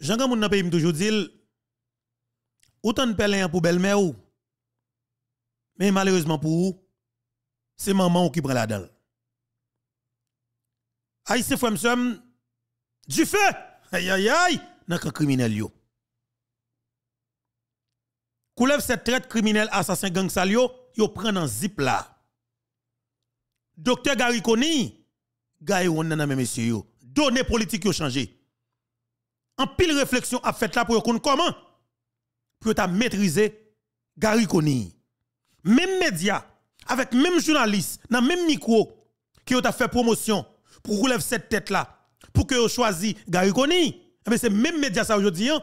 Jean Gamoun dans pays toujours dit autant de pèlerin pour belle-mère ou mais malheureusement pour vous c'est maman qui prend la dalle. Aïe c'est frère du feu aïe aïe aïe nan criminel yo. Koulev cette traite criminel assassin gang sal yo prend un zip là. Docteur Gariconi, Gaï on nan même monsieur yo. Données politiques yo changé en pile réflexion à fait là pour qu'on comment pour ta maîtriser Gary Koni. Même média avec même journaliste dans même micro qui ont fait promotion pour relever cette tête là pour que vous choisi Gary Koni. Eh Mais c'est même média ça aujourd'hui hein,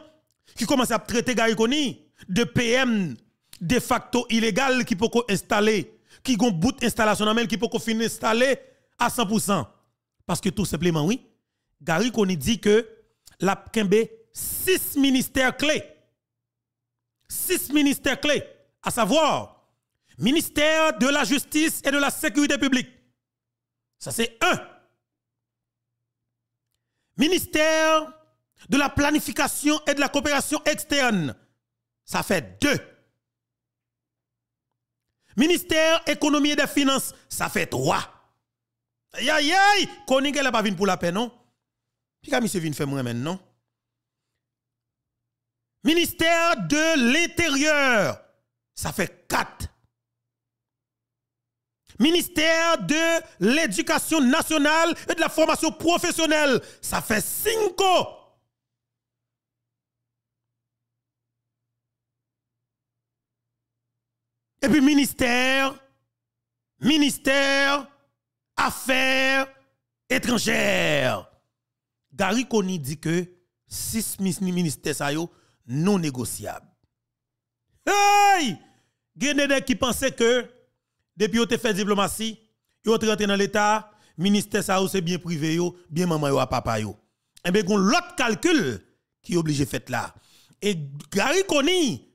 qui commence à traiter Gary Koni de PM de facto illégal qui peut installer qui gon bout installation même qui peut finir installer à 100% parce que tout simplement oui Gary Koni dit que la six ministères clés. Six ministères clés, à savoir ministère de la justice et de la sécurité publique. Ça c'est un. Ministère de la planification et de la coopération externe. Ça fait deux. Ministère économie et des finances, ça fait trois. Aïe aïe aïe, Koning pas pour la paix non puis quand M. vient moi maintenant. Ministère de l'Intérieur, ça fait quatre. Ministère de l'Éducation nationale et de la formation professionnelle, ça fait 5. Et puis ministère, ministère, affaires étrangères. Gary Koni dit que six ministères sont non négociables. Hey! Genede qui pensait que depuis ont fait diplomatie, ils ont dans l'état, ministère ça c'est bien privé bien maman yo à papa yo. Et eh ben gon l'autre calcul qui est obligé faire là. Et Gary Koni,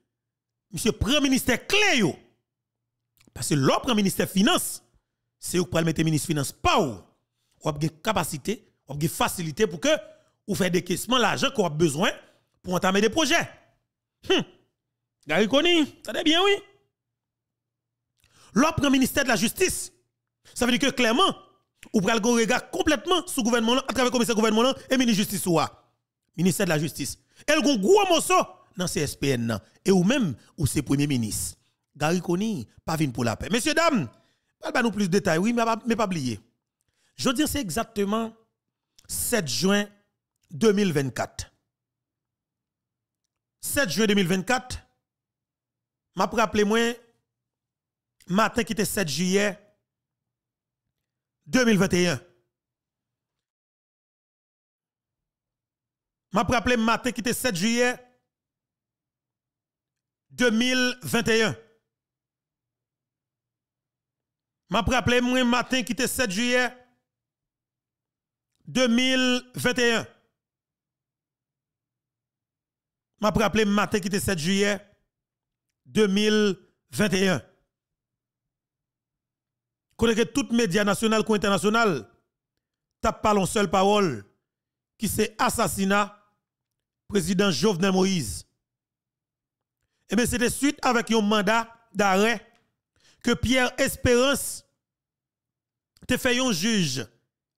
monsieur premier ministre clé yo. Parce que l'autre premier ministère finance, c'est ou pour mettre ministre finance pas ou. Ou a capacité on faciliter facilité pour que vous fassiez des caissements l'argent qu'on a besoin pour entamer des projets. Hum. Gary Koni, ça bien, oui. L'autre ministère de la Justice, ça veut dire que clairement, ou prenez le regard complètement sous gouvernement à travers le commissaire gouvernement et ministre justice ou ministère de la justice elle gon gros morceau dans CSPN et ou même ou c'est premier ministre Gary Koni pas venu pour la paix messieurs dames va nous plus de détails oui mais pas oublier je dis c'est exactement 7 juin 2024. 7 juin 2024, m'a rappelé moi matin qui était 7 juillet 2021. M'a rappelé matin qui était 7 juillet 2021. M'a rappelé moi matin qui était 7 juillet 2021. Je me rappelle matin qui était 7 juillet 2021. Connais que toutes les médias nationales ou internationales tapent pas un seule parole qui c'est assassinat président Jovenel Moïse. Et eh bien c'était suite avec un mandat d'arrêt que Pierre Espérance te fait un juge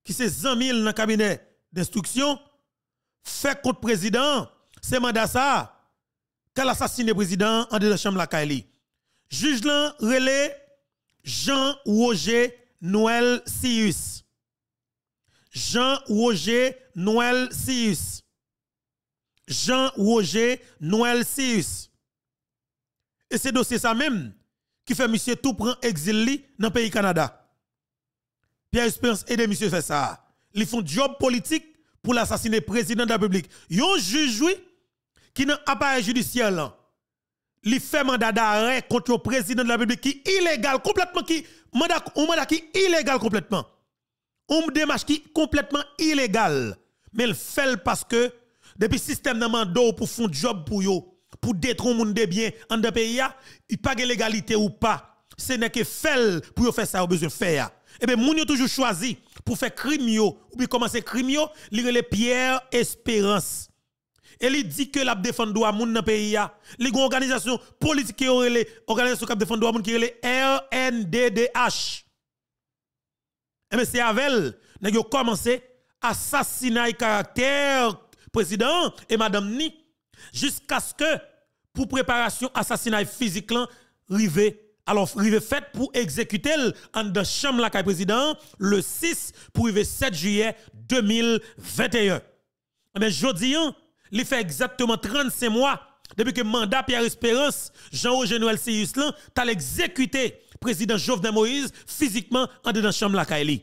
qui c'est 100 dans le cabinet d'instruction, fait contre président, c'est mandat ça, qu'elle assassiné président en de la chambre la Kaili. Juge là, relé Jean-Roger Noël Sius. Jean-Roger Noël Sius. Jean-Roger Noël Sius. Et c'est dossier ça même qui fait monsieur tout prend exil dans le pays Canada. Pierre Espérance et des messieurs fait ça. Ils font job politique pour l'assassiner président de la République. Yon juge qui n'a appareil judiciaire là. Il fait mandat d'arrêt contre le président de la République qui est illégal complètement qui mandat un mandat qui est illégal complètement. Un démarche qui est complètement illégal. Mais il fait parce que depuis le système de mandat pour un job pour eux, pour détruire monde de bien en de pays il pas de légalité ou pas. Ce n'est que fait pour faire ça au besoin faire. Et eh bien, moun yo toujours choisi pour faire crime yo, ou pour commencer crime yo, lire les Pierre Espérance. Et il dit que la défend droit moun dans pays a. Li organisation politique qui est organisation qui défend droit moun qui la RNDDH. Et eh bien, c'est avec elle, qu'on yo commencé assassiner le caractère président et madame ni jusqu'à ce que pour préparation assassinat physique là rivé alors, est fait pour exécuter en de chambre la président le 6 pour 7 juillet 2021. Mais jodi hein, il fait exactement 36 mois depuis que mandat Pierre Espérance, Jean-Roger Noël Siuslan, lan, exécuté président Jovenel Moïse physiquement en la chambre la Il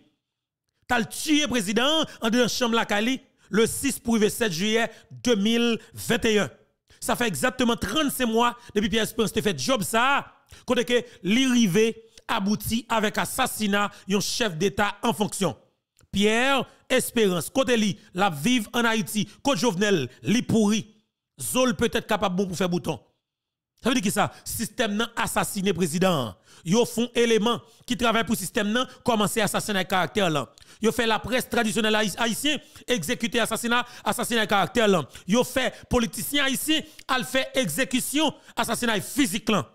T'as tué président en dedans chambre la Caille, le 6 pour 7 juillet 2021. Ça fait exactement 36 mois depuis Pierre Espérance a fait job ça Côté que l'irrivé aboutit avec assassinat d'un chef d'État en fonction. Pierre, espérance, côté li, la vive en Haïti, côté Jovenel, li pourri. Zol peut-être capable bon pour faire bouton. Ça veut dire que ça, système nan assassiné président. Yo font élément qui travaille pour système nan commencer assassiner caractère là. Yo fait la presse traditionnelle haïtien, exécuter assassinat, assassinat caractère là. Yo fait politicien haïtien al fait exécution assassinat physique là.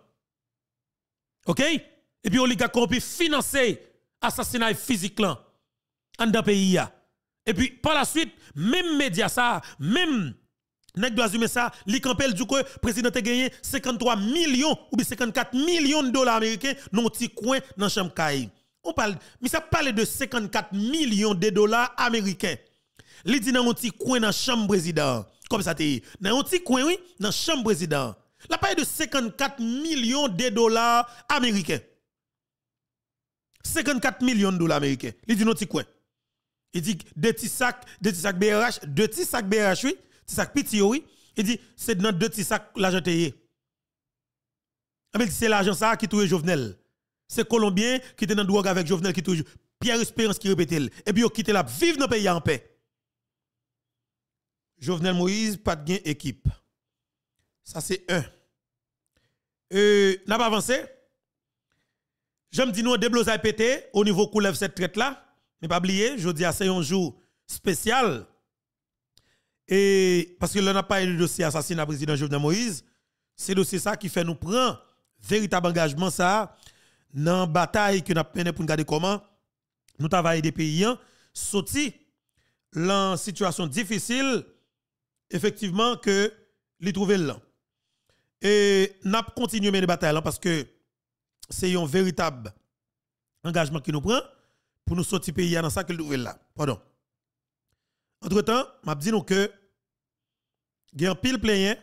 OK Et puis on corrompu financé assassinat physique là en dans pays Et puis par la suite, même média ça, même nèg doit assumer ça, li campel du le président a gagné 53 millions ou 54 millions de dollars américains dans petit coin dans chambre On parle mais ça parle de 54 millions de dollars américains. Li dit dans un petit coin dans chambre président. Comme ça t'es. Dans un petit coin oui, dans chambre président. La paille de 54 millions de dollars américains. 54 millions de dollars américains. Il dit non, quoi? Il dit deux petits sacs, deux petits sacs BRH, deux petits sacs BRH, oui, petits sacs oui. Il dit c'est dans deux petits sacs ah, l'argent payé. C'est l'agent ça qui touche Jovenel. C'est Colombien qui était dans drogue avec Jovenel qui touche. Pierre Espérance qui répète. Et eh puis, il quitte la Vive dans le pays en paix. Jovenel Moïse, pas de gain équipe. Ça, c'est un. Et n'a pas avancé. Je me dis, nous, déblos à pété au niveau lève cette traite-là. Mais pas oublier, je dis, c'est un jour spécial. Et parce que l'on n'a pas eu le dossier assassinat président Jovenel Moïse. C'est le dossier ça qui fait nous prendre véritable engagement ça dans la bataille que nous avons pour nous garder comment nous travaillons des pays hein. sortis dans situation difficile effectivement que les trouver là. Et nous continuons mener bataille parce que c'est un véritable engagement qui nous prend pour nous sortir du pays dans ça que nous là. Pardon. Entre-temps, m'a dit que il y a un pile plein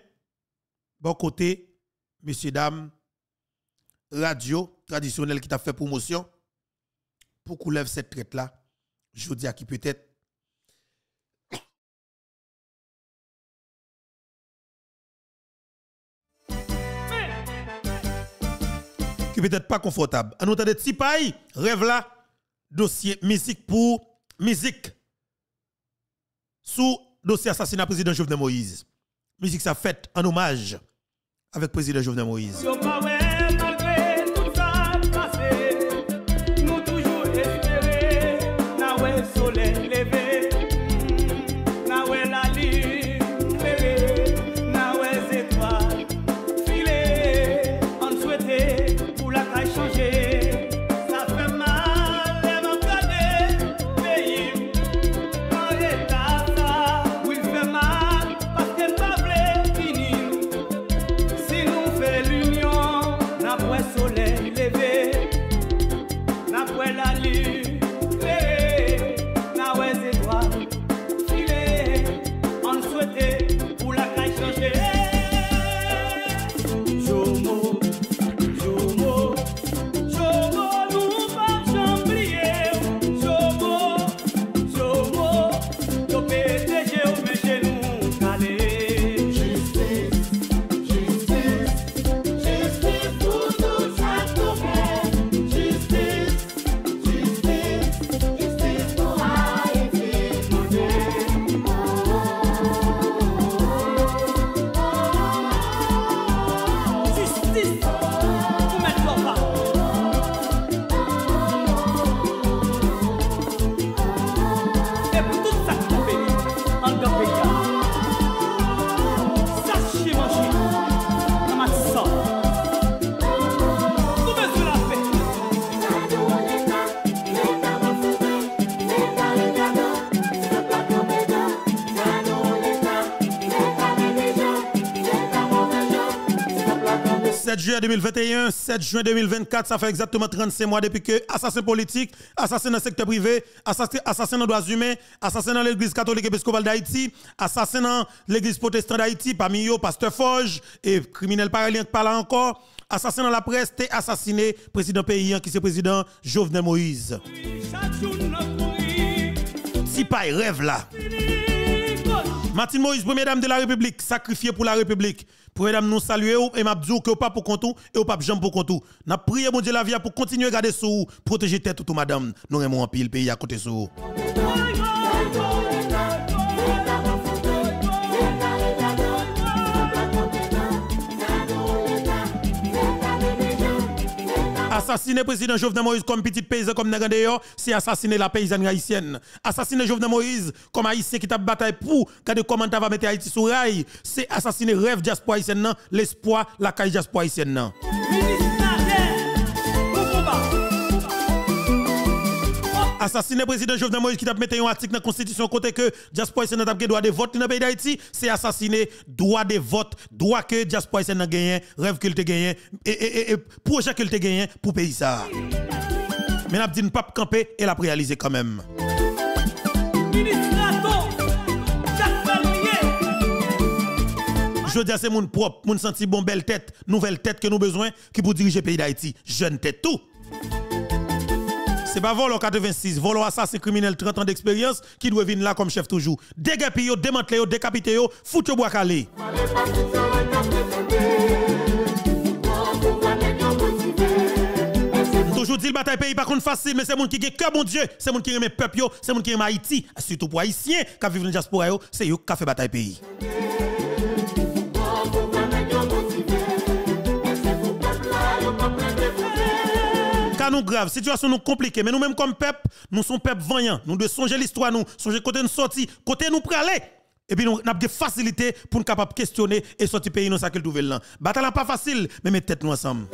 bon côté messieurs dames radio traditionnelle qui t'a fait promotion pour qu'on lève cette traite là. Je dis à qui peut-être qui peut-être pas confortable. En entendant si paille, rêve là, dossier musique pour musique. Sous dossier assassinat président Jovenel Moïse. Musique ça fait en hommage avec président Jovenel Moïse. juin 2021, 7 juin 2024, ça fait exactement 36 mois depuis que assassin politique, assassin dans le secteur privé, assassin, dans les droits humains, assassin dans l'église catholique épiscopale d'Haïti, assassin dans l'église protestante d'Haïti, parmi eux, pasteur Foge et criminel paralien qui là encore, assassin dans la presse, et assassiné, président paysan qui c'est président Jovenel Moïse. Si pas rêve là. Martine Moïse, première dame de la République, sacrifiée pour la République. Première dame, nous saluons et nous dit que pas pour contour et au pape Jean pour contour. N'a prié mon Dieu la vie pour continuer à garder sous, protéger tête tout madame. Nous aimons en pile pays à côté sous. assassiner président Jovenel Moïse comme petit paysan comme Nagadeo, c'est assassiner la paysanne haïtienne. Assassiner Jovenel Moïse comme haïtien qui t'a bataille pour, quand comment va mettre Haïti sur rail, c'est assassiner rêve diaspora haïtienne, l'espoir, la caille diaspora haïtienne. assassiner président Jovenel Moïse qui a mis un article dans la constitution côté que diaspora a n'a droit de vote dans le pays d'Haïti, c'est assassiner droit de vote, droit que diaspora haïtienne a gagné, rêve qu'il a gagné et, projet qu'il a gagné pour pays ça. Mais n'a dit pas camper et l'a réalisé quand même. Je dis à c'est mon propre, mon senti bon belle tête, nouvelle tête que nous besoin qui pour diriger le pays d'Haïti, jeune tête tout. C'est pas Volo 86, Volo assassin criminel 30 ans d'expérience qui doit venir là comme chef toujours. dégapé démantelé décapité foutu bois calé. Toujours dit le bataille pays pas contre facile mais c'est mon qui est cœur bon Dieu, c'est mon qui aime peuple c'est mon qui aime Haïti, surtout pour haïtien qui vivent dans diaspora yo, c'est eux qui fait bataille pays. C'est nous grave, situation nous compliquée, mais nous même comme peuple, nous sommes peuple vaillant. Nous devons songer l'histoire, nous songer côté nous sortir, côté nous aller. Et puis nous avons des facilités pour nous capables questionner et sortir pays dans nous qu'il trouver là. pas facile, mais mettez nous ensemble.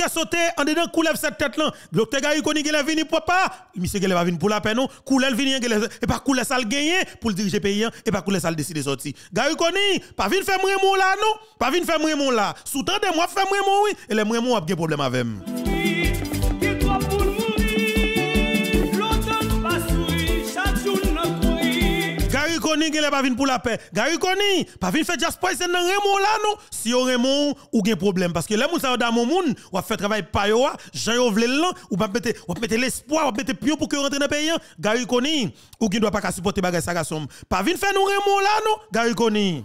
qui a sauté en dedans coulève cette tête là docteur Gary Koni qui est venu pour pas monsieur qui va venir pour la peine non coulève vini et pas coule ça le gagner pour le diriger pays hein, et pas coule ça le décider sortir Gary Koni pas venir faire remon là non pas venir faire remon là sous de moi faire remon oui et les mouremou a bien problème avec moi Koni pas pour la paix. Gary Koni, pas venu fait Jasper c'est dans Raymond là, non? Si on Raymond, ou bien problème. Parce que là, moun sa dans mon moun, ou a fait travail pa yo, j'en yo vle lan, ou pas mettre, ou mette l'espoir, ou mettre pion pour que rentre dans le pays. Gary Koni, ou qui doit pas supporter bagay sa Pas venu fait nous Raymond là, non? Gary Koni.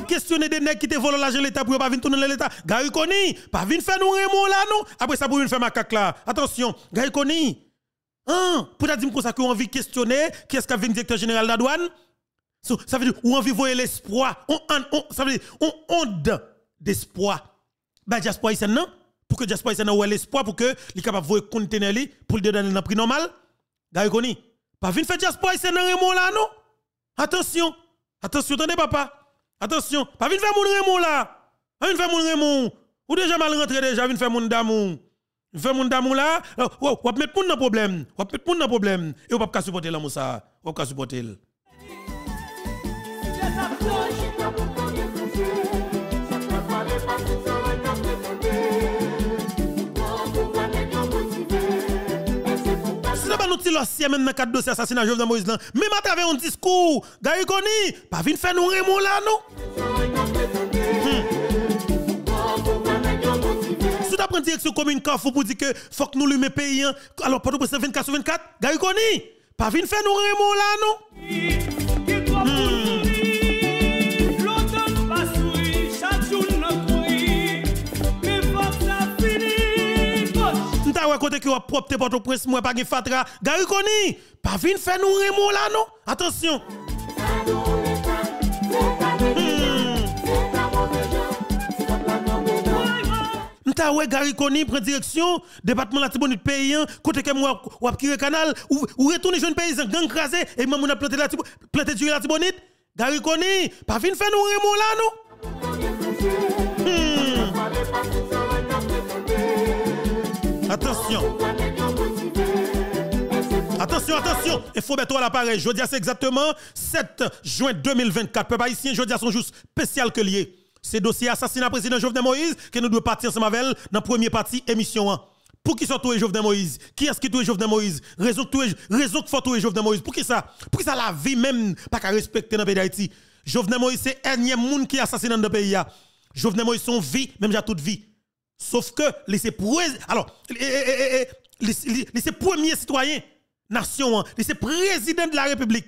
pas questionner des nègres qui te volent l'argent de l'État pour pas venir tourner l'État. Gary Koni, pas venir faire nous remon là, non. Après ça, pour venir faire ma cac là. Attention, Gary Koni. Hein, pour dire comme ça qu'on envie questionner qui est-ce qu'a le directeur général de la douane. ça veut dire, ou envie voir l'espoir. On, on, ça veut dire, on onde d'espoir. Ben diaspora ici, non? Pour que diaspora ici, non, l'espoir, pour que les capable de voir le pour le donner dans prix normal. Gary Koni, pas venir faire diaspora ici, non, remon là, non? Attention, attention, attendez, papa. Attention, pas venir faire mon remou là. Pas venir faire mon Ou déjà mal rentré déjà, venez faire mon d'amour. Faire mon d'amour là, euh, ou va mettre mon problème. Ou mettre mon problème et ou pas supporter l'amour ça. Ou pas supporter. Si l'ossier même dans le cadre de dossier assassinat Jovenel Moïse, même à travers un discours, Gary Koni, pas de faire nous remous là, non? Si tu prends direction commune il dire que faut que nous lui pays, hein. alors pas de 24 sur 24, Gary Koni, pas de faire nous remous là, non? Hmm. ouais côté qui a propre porte prince moi pas fatra. gari Koni, pas vin faire nous remon là non. Attention. Hmm. M'ta wè gari Koni prend direction département la Tibonite paysan hein. côté que moi ou kire canal ou, ou retourner jeune paysan gang crasé et même on a planté la planté du la Tibonite. gari Koni, pas vin faire nous remon là non. Hmm. Attention. Attention, attention, il faut mettre à l'appareil. Jeudi, c'est exactement 7 juin 2024. Peuple haïtien, jeudi, un jour spécial que lié. C'est dossier assassinat président Jovenel Moïse que nous devons partir ensemble avec dans la première partie émission 1. Pour qui sont tous les Jovenel Moïse Qui est-ce qui tous les Jovenel Moïse Raison que faut tous Jovenel Moïse. Pour qui ça Pour qui ça la vie même pas qu'à respecter dans le pays d'Haïti Jovenel Moïse, c'est un monde qui est assassiné dans le pays. Jovenel Moïse, son vie, même j'ai toute vie. Sauf que les alors eh, eh, eh, premiers citoyens nation, hein, les présidents de la République.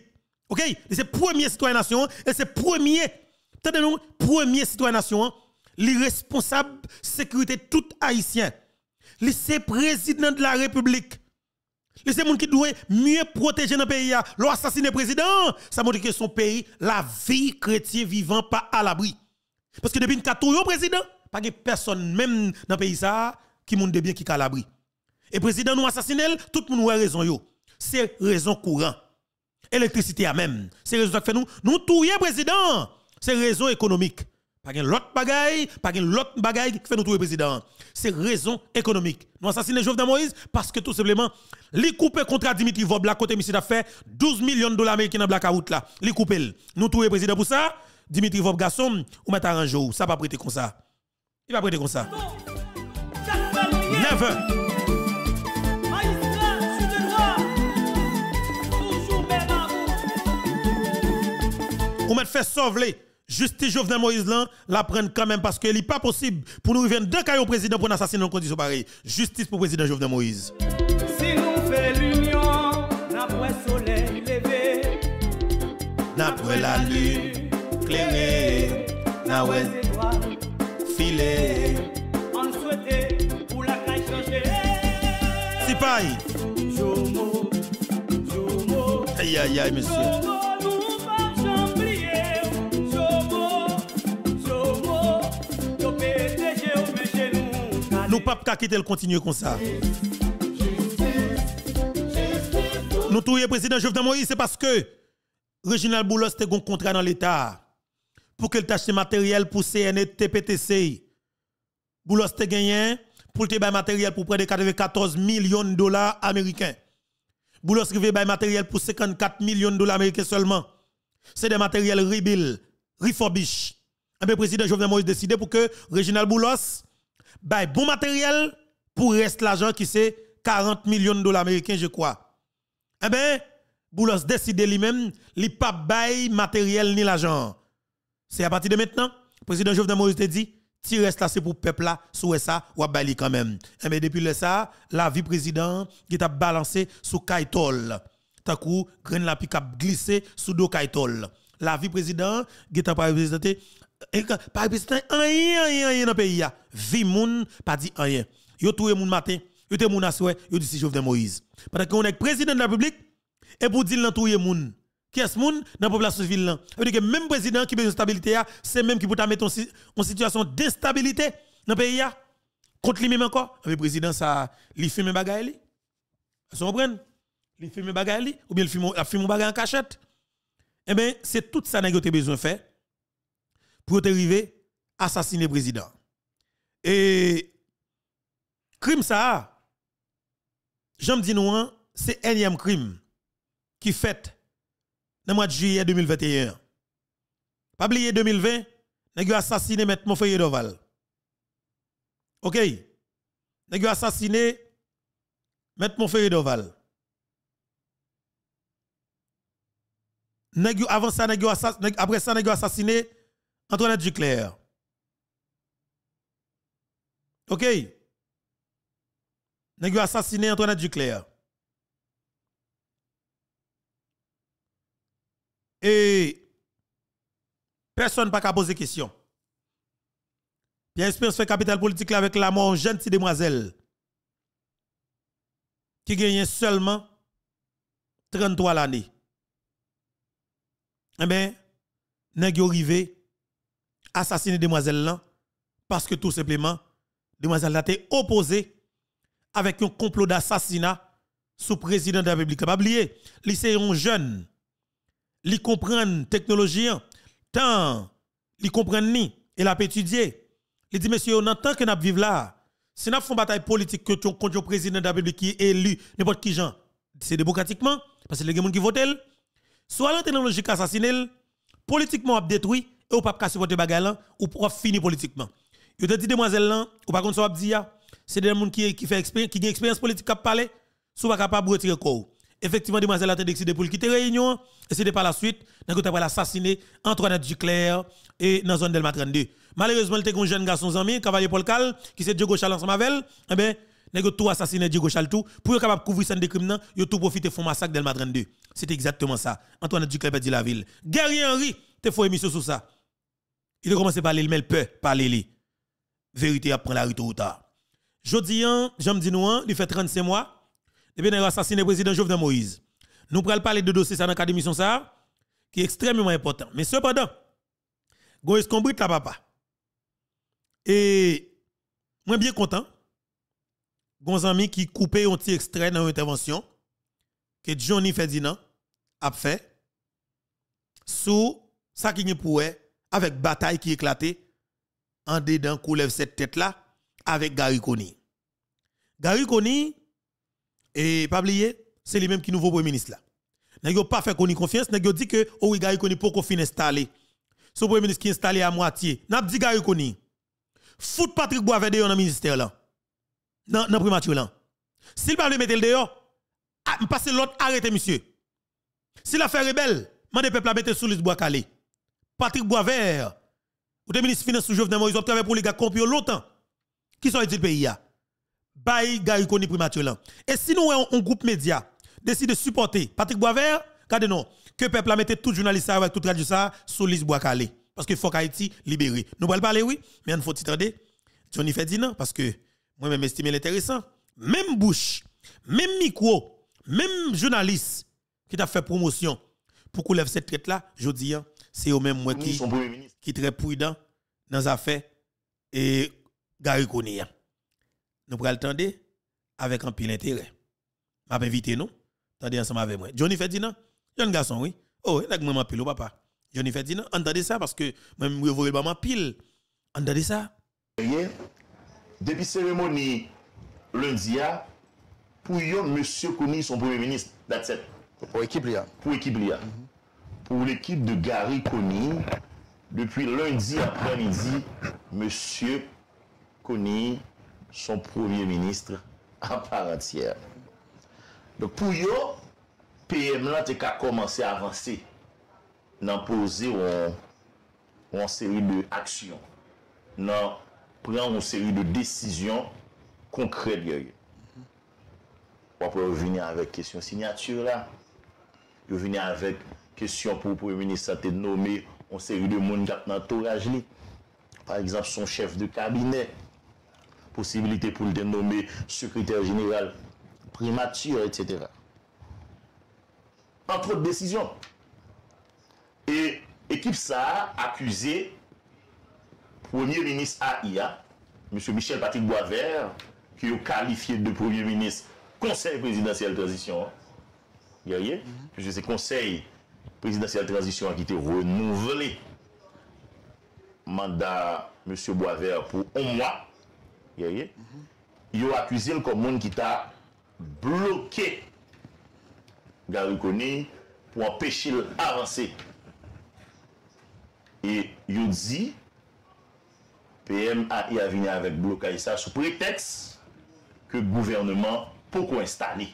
OK, les premiers citoyens nation hein, et c'est premier nous premier citoyen nation, hein, les responsables sécurité tout haïtien. Les présidents de la République. Les gens qui doivent mieux protéger nos pays. l'assassiné président, ça montre que son pays, la vie chrétienne vivant, pas à l'abri. Parce que depuis une 14 président, pas de personne même dans le pays ça qui monte de bien qui calabri. Et président nous assassine tout le monde a raison C'est raison courant. Électricité à même. C'est raison qui fait nous nous touyer président. C'est raison économique. Pas de l'autre bagaille, pas gen l'autre bagaille qui fait nous y président. C'est raison économique. Nous assassinons Jovenel Moïse parce que tout simplement, les coupé contre Dimitri Vob la côté monsieur fait 12 millions de dollars américains dans blackout là. Les couper. Nous trouver président pour ça. Dimitri Vob garçon, ou mettre jour ça pas prêter comme ça. Il va prêter comme ça. Never. On m'a fait sauver justice Jovenel Moïse là, la prendre quand même parce qu'il n'est pas possible pour nous revenir deux caillou président pour un assassiner en condition pareille. Justice pour le président Jovenel Moïse. Si nous faisons l'union, n'après soleil levé, Après la lune clairée, n'après défilé. On souhaitait pour la caille changer. Si paille. Jomo, Jomo. Aïe aïe aïe, monsieur. Jomo, nous pas chambrier. Jomo, Jomo. Yo pété, yo méché nous. Nous pas qu'à quitter le continuer comme ça. Nous tous les président Jovenel Moïse, c'est parce que Reginald Boulos a un contrat dans l'État pour qu'elle t'achète matériel pour CNE TPTC. Boulos te gagné pour te matériel pour près de 94 millions de dollars américains. Boulos bailler matériel pour 54 millions de dollars américains seulement. C'est des matériels rebuild, refurbish. Un peu président Jovenel Moïse décidé pour que Reginald Boulos paye bon matériel pour reste l'argent qui c'est 40 millions de dollars américains, je crois. Eh bien, Boulos décide lui-même, il pas bail matériel ni l'argent. C'est à partir de maintenant, le président Jovenel Moïse te dit, tu restes là, c'est pour le peuple là, sous ça, ou bali quand même. mais eh depuis le ça, la vie président qui t'a balancé sous Kaitol. T'as coup, grain la pique a glissé sous dos Kaitol. La vie président qui t'a pas représenté, eh, pas représenté rien, rien, rien dans le pays. Vie moun, pas dit rien. Yo tout le matin, yo te moun asoué, yo dit si Jovenel Moïse. Pendant qu'on est président de la République, et pour dire dans tout qui est-ce monde dans la population civile là ville dire que même président qui besoin de stabilité ah, c'est même qui peut mettre en situation d'instabilité dans le pays ah. contre lui-même encore le ah, président ça il fait mes bagages vous comprenez il fait mes bagages ou bien il fait mon bagage en cachette eh bien c'est tout ça que vous besoin de faire pour arriver à assassiner le président et crime ça j'aime dis hein, c'est énième crime qui fait le mois de juillet 2021. Pas oublier 2020, nous a assassiné M. Monfeuille Doval. OK? Nous a assassiné M. Monfeuille Doval. Avant ça, après ça, nous assassiné Antoinette Duclerc. OK? Nous a assassiné Antoinette Duclerc. Et personne pas qu'à poser question. Bien Espérance fait capital politique avec la mort jeune demoiselle qui gagne seulement 33 l'année. Eh bien, nest arrivé à assassiner demoiselle là parce que tout simplement demoiselle là était opposée avec un complot d'assassinat sous président de la République. Pas oublier, lycée un jeune li comprennent technologie tant li comprennent ni et l'a étudié li dit monsieur on tant que n'a vive là si n'a font bataille politique que contre le président de République qui est élu n'importe qui gens c'est démocratiquement parce que les gens qui votent soit la technologie assassiner politiquement a détruit et ou pas ka supporter bagay ou pour finir politiquement Il te dit demoiselle là ou pas contre ça dire c'est des gens qui qui fait expérience qui ont expérience politique qui parler sous pas capable retirer corps Effectivement, demoiselle a décidé pour quitter Réunion. Et c'était par la suite, nous avons assassiné Antoinette Duclair et dans la zone Delma 32. Malheureusement, il y a un jeune garçon, ami, Cavalier Paul Cal, qui s'est Diego Chal ensemble avec Eh bien, nous avons tout assassiné Diego Chal tout. Pour être capable de couvrir son de Il a tout profité de massacre Delma 32. C'était exactement ça. Antoinette a dit la ville. Guerrier Henry, tu fait émission sur ça. Il a commencé par parler, mais peut parler li. Vérité après la rue tout tard. Jodian, hein, j'aime dis nous, hein, il fait 35 mois et eh bien assassiné le président Jovenel Moïse. Nous pourrons parler de dossier ça dans de ça qui est extrêmement important. Mais cependant, Goïs Combrit là papa. Et moi bien content. Gon ami qui coupait un petit extrait dans l'intervention que Johnny Ferdinand a fait sous ça qui est pour avec bataille qui éclatait en dedans coulève cette tête là avec Gary Koni. Gary Koni et pas oublier, c'est lui même qui nouveau premier ministre là. N'a pas fait qu'on y confiance, n'a dit que oh gars qu'on pour qu'on fin installé. Ce premier ministre qui est installé à moitié. N'a pas dit Gary qu'on Foutre Patrick Boisvert dans le ministère là. Dans le primature là. S'il pas le mettre le dehors, ah, passez l'autre arrêtez monsieur. l'affaire est belle, rebelle, mandez peuple à mettre sous liste bois calé. Patrick Boisvert, ou des ministre finance sous Jovenel Moïse, ont travaillé pour les gars compions longtemps. Qui sont le pays là bail Gary Koni Et si nous un, groupe média décide de supporter Patrick Boisvert, regardez non, que peuple a mis tout journaliste avec tout radio ça sous bois parce que faut Haïti libéré. Nous pas parler oui, mais il faut fait Johnny Ferdinand parce que moi même estime l'intéressant. Même bouche, même micro, même journaliste qui t'a fait promotion pour qu'on lève cette traite là, je dis hein, c'est au même moi qui qui très prudent dans affaires et Gary Koni nous pourrons l'attendre avec un pile intérêt. M'a invité nous, attendez ensemble avec moi. Johnny Ferdinand, jeune garçon, oui. Oh, il a maman pile au oh, papa. Johnny Ferdinand, entendez ça parce que même vous voyez maman pile. Entendez ça. Depuis cérémonie lundi, ah, pour yon, monsieur Kouni, son premier ministre, that's it. Pour l'équipe LIA. Pour l'équipe mhm. Pour l'équipe de Gary Kouni, depuis lundi après-midi, monsieur Kouni Son premier ministre A par entier Pou yo PM la te ka komanse avanse Nan pose Ou an seri de aksyon Nan prean Ou seri de desisyon Konkret yoy Ou apre ou veni avek Kesyon sinyatura Ou veni avek kesyon pou premier ministre Sa te nome ou seri de moun Gap nan tolaj li Par exemple son chef de kabinet posibilité pou l'denommer sekretèr général primatür et c'est-à-fà. En preu de décision. Et équipe sa a akuzé premier ministre AIA, M. Michel Patrick Boisvert, ki yo kalifié de premier ministre conseil présidentiel transition. Ya yè? Mm-hmm. Conseil présidentiel transition akite renouvelé mandat M. Boisvert pou ou mwa yo akwizil kon moun ki ta blokè garou konè pou apèchil avansè. E yo di, PM a yavine avèk blokè sa sou preteks ke gouvernement pou kon instane.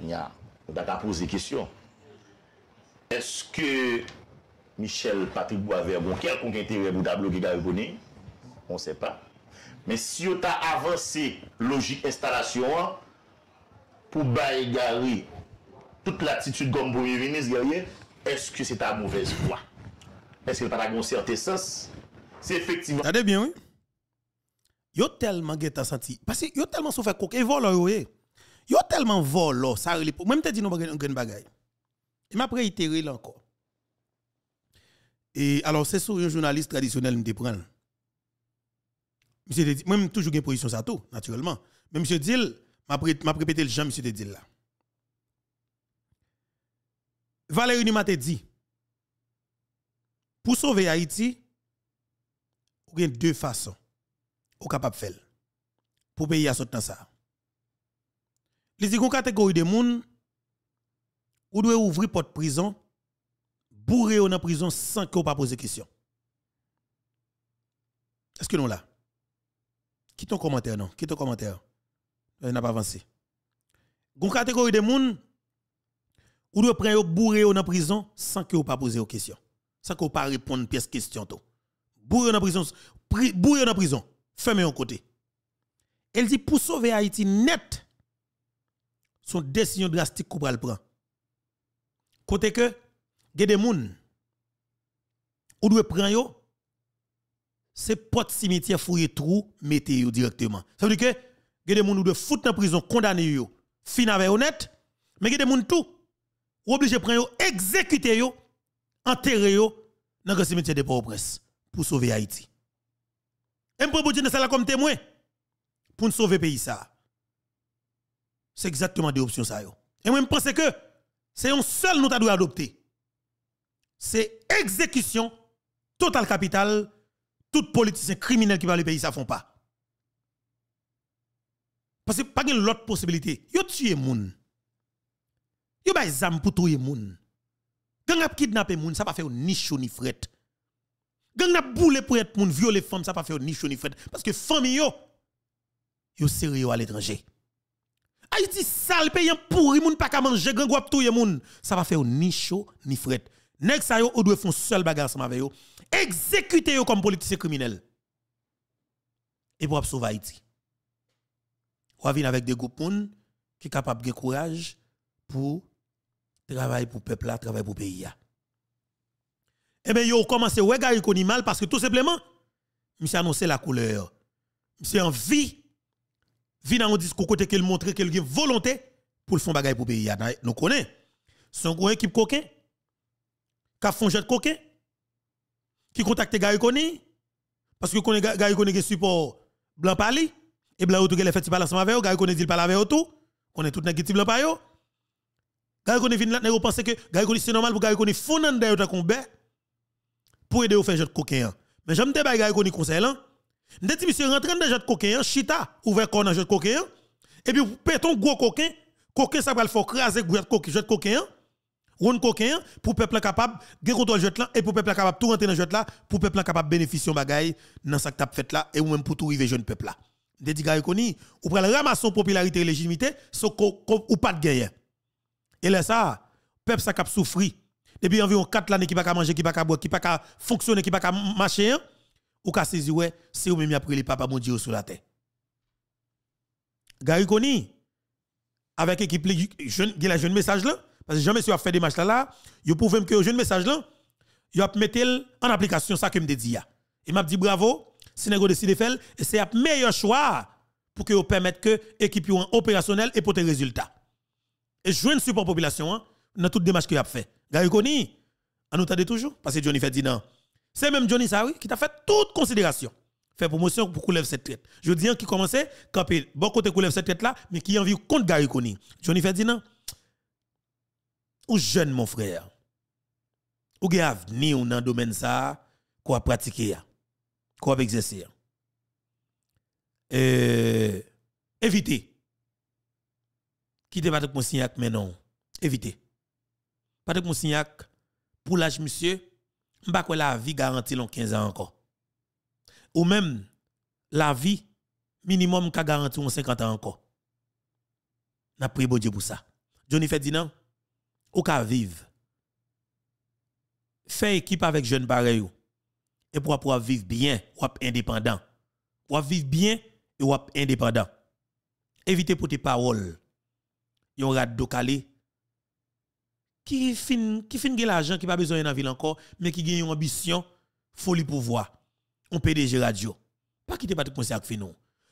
On yata pose kèsyon. Eske Michel Patric bou avè blokè al kon kènte wè bou ta blokè garou konè? on ne sait pas. Mais si on a avancé logique installation, pour bailler toute l'attitude comme premier ministre, est-ce que c'est ta mauvaise foi Est-ce que n'a pas de certain sens C'est effectivement. attendez bien, oui. Yo tellement senti. Parce que yo tellement souffert coque et volo, yo. Eh. Yo tellement volo, ça Moi, Même te dit non, un grand bagaille. Il m'a réitéré là encore. Et alors, c'est sur un journaliste traditionnel, me prendre. Monsieur je toujours une position ça tout, naturellement. Mais monsieur je m'a répété le jean, monsieur dit là. Valérie Numa te dit, pour sauver Haïti, il y a deux façons. Ou capable de faire. Pour payer à temps ça. Les dit catégorie de monde, ou doit ouvrir porte prison, bourrer la prison sans qu'on pas poser question. Est-ce que nous là? Qui ton commentaire, non? Qui ton commentaire? On euh, n'a pas avancé. Gon catégorie de moun, ou de prendre bourré dans prison sans que ne pas poser aux questions. Sans que vous pas répondre pièce question tout. Bourré dans prison, bourré dans prison, fermez un côté. Elle dit pour sauver Haïti net, son décision drastique qu'on va prendre. Côté que, il y a des moun, ou de prendre c'est de cimetière fouiller trou, mettez directement. Ça veut dire que, il y a des gens de foutre en prison, condamner, fin avec honnête, mais il y a des gens tout, obligé de prendre, exécuter, enterrer dans le cimetière de Port-au-Prince pour sauver Haïti. Et pour Dieu là comme témoin pour sauver le pays. C'est exactement des options. Ça, Et moi, je pense que c'est un seul nous à adopter. C'est exécution totale capital tout politicien criminel qui va le pays, ça font pas. Parce que pas une autre possibilité. Yo tué moun. Yo des zam pour tuer moun. Gang ap kidnapper moun, ça pas faire ni chaud ni fret. Gang ap boule pour être moun, violer femme, ça pas faire ni chaud ni fret parce que famille yo yo sérieux à l'étranger. Haïti sale pays pourri moun pas ka manger gang ap tuer moun, ça pas faire ni chaud ni fret nèg sa yo ou doit font seul bagarre ensemble avec yo, exécuter yo comme politicien criminel. Et pour sauver Haïti. Ou venir avec des groupes qui sont capables de courage pour travailler pour le peuple, là, travailler pour le pays. Eh bien, yo commencé à regarder Koni mal parce que tout simplement, monsieur annoncé la couleur. Monsieur en vie, vie dans un discours côté qu'il montre qu'il a volonté pour le fond bagaille pour le pays. Nous connaissons. Son équipe coquin, qui un jet coquin, qui contacte Gary Koni, parce que Gary Koni est support blanc pali, et blanc a fait balancement avec eux, Gary Koni dit pas avec tout, qu'on est tout négatif blanc pa yo. Gary Koni vient là, nèg penser que Gary Koni c'est normal pour Gary Koni fond d'ailleurs qu'on bè pour aider au faire jet coquin. Mais j'aime te Gary Koni conseil là. M'te dit monsieur rentre dans jet coquin, chita, ouvert corps dans jet coquin, et puis un gros coquin, coquin ça va le faire craser gros coquin, jet coquin ron coquin pour peuple capable de contrôle jet là et pour peuple capable tout rentrer dans jet là pour peuple capable bénéficier bagaille dans ça que t'as fait là et ou même pour tout vivre jeune peuple là des gars connus ou pour ramasser popularité et légitimité so ou pas de gagner et là ça peuple ça cap depuis environ 4 années qui pas manger qui pas boire qui pas fonctionner qui pas marcher hein, ou ka saisir ouais c'est ou même après les papa mon dieu sur la terre Gary Koni, avec équipe jeune, il a jeune message là, parce que jamais si vous avez fait des matchs là, là, vous pouvez que vous un message là, vous mettre en application ça que me dit. Et m'a dit bravo, Sénégal décide de faire, et c'est le meilleur choix pour que vous permettez que l'équipe soit opérationnelle et pour tes résultats. Et je support population hein, dans toutes les matchs qu'il a fait. Gary Koni, on nous toujours, parce que Johnny fait non. C'est même Johnny Saoui qui t'a fait toute considération. Fait promotion pour couler cette tête. Je dis qui commençait, quand bon côté couler cette tête là, mais qui a envie contre Gary Johnny fait dit non ou jeune mon frère, ou gen avenir ou nan domaine ça, quoi pratiquer, quoi exercer. Euh, évitez. Quittez pas de consignac maintenant. Évitez. Pas de pour l'âge monsieur, m'a quoi la vie garantie l'on 15 ans encore. Ou même la vie minimum ka garantie on 50 ans encore. N'a pris bon Dieu pour ça. Johnny Ferdinand ou ka vivre. Fais équipe avec jeune pareil et pour pouvoir vivre bien ou indépendant. Pour vivre bien et ou indépendant. Évitez pour tes paroles. Yon rat de calé qui fin qui fin l'argent qui pas besoin la ville encore mais qui gagne une ambition folie pouvoir. On PDG radio. Pas quitter Patrick Monsignac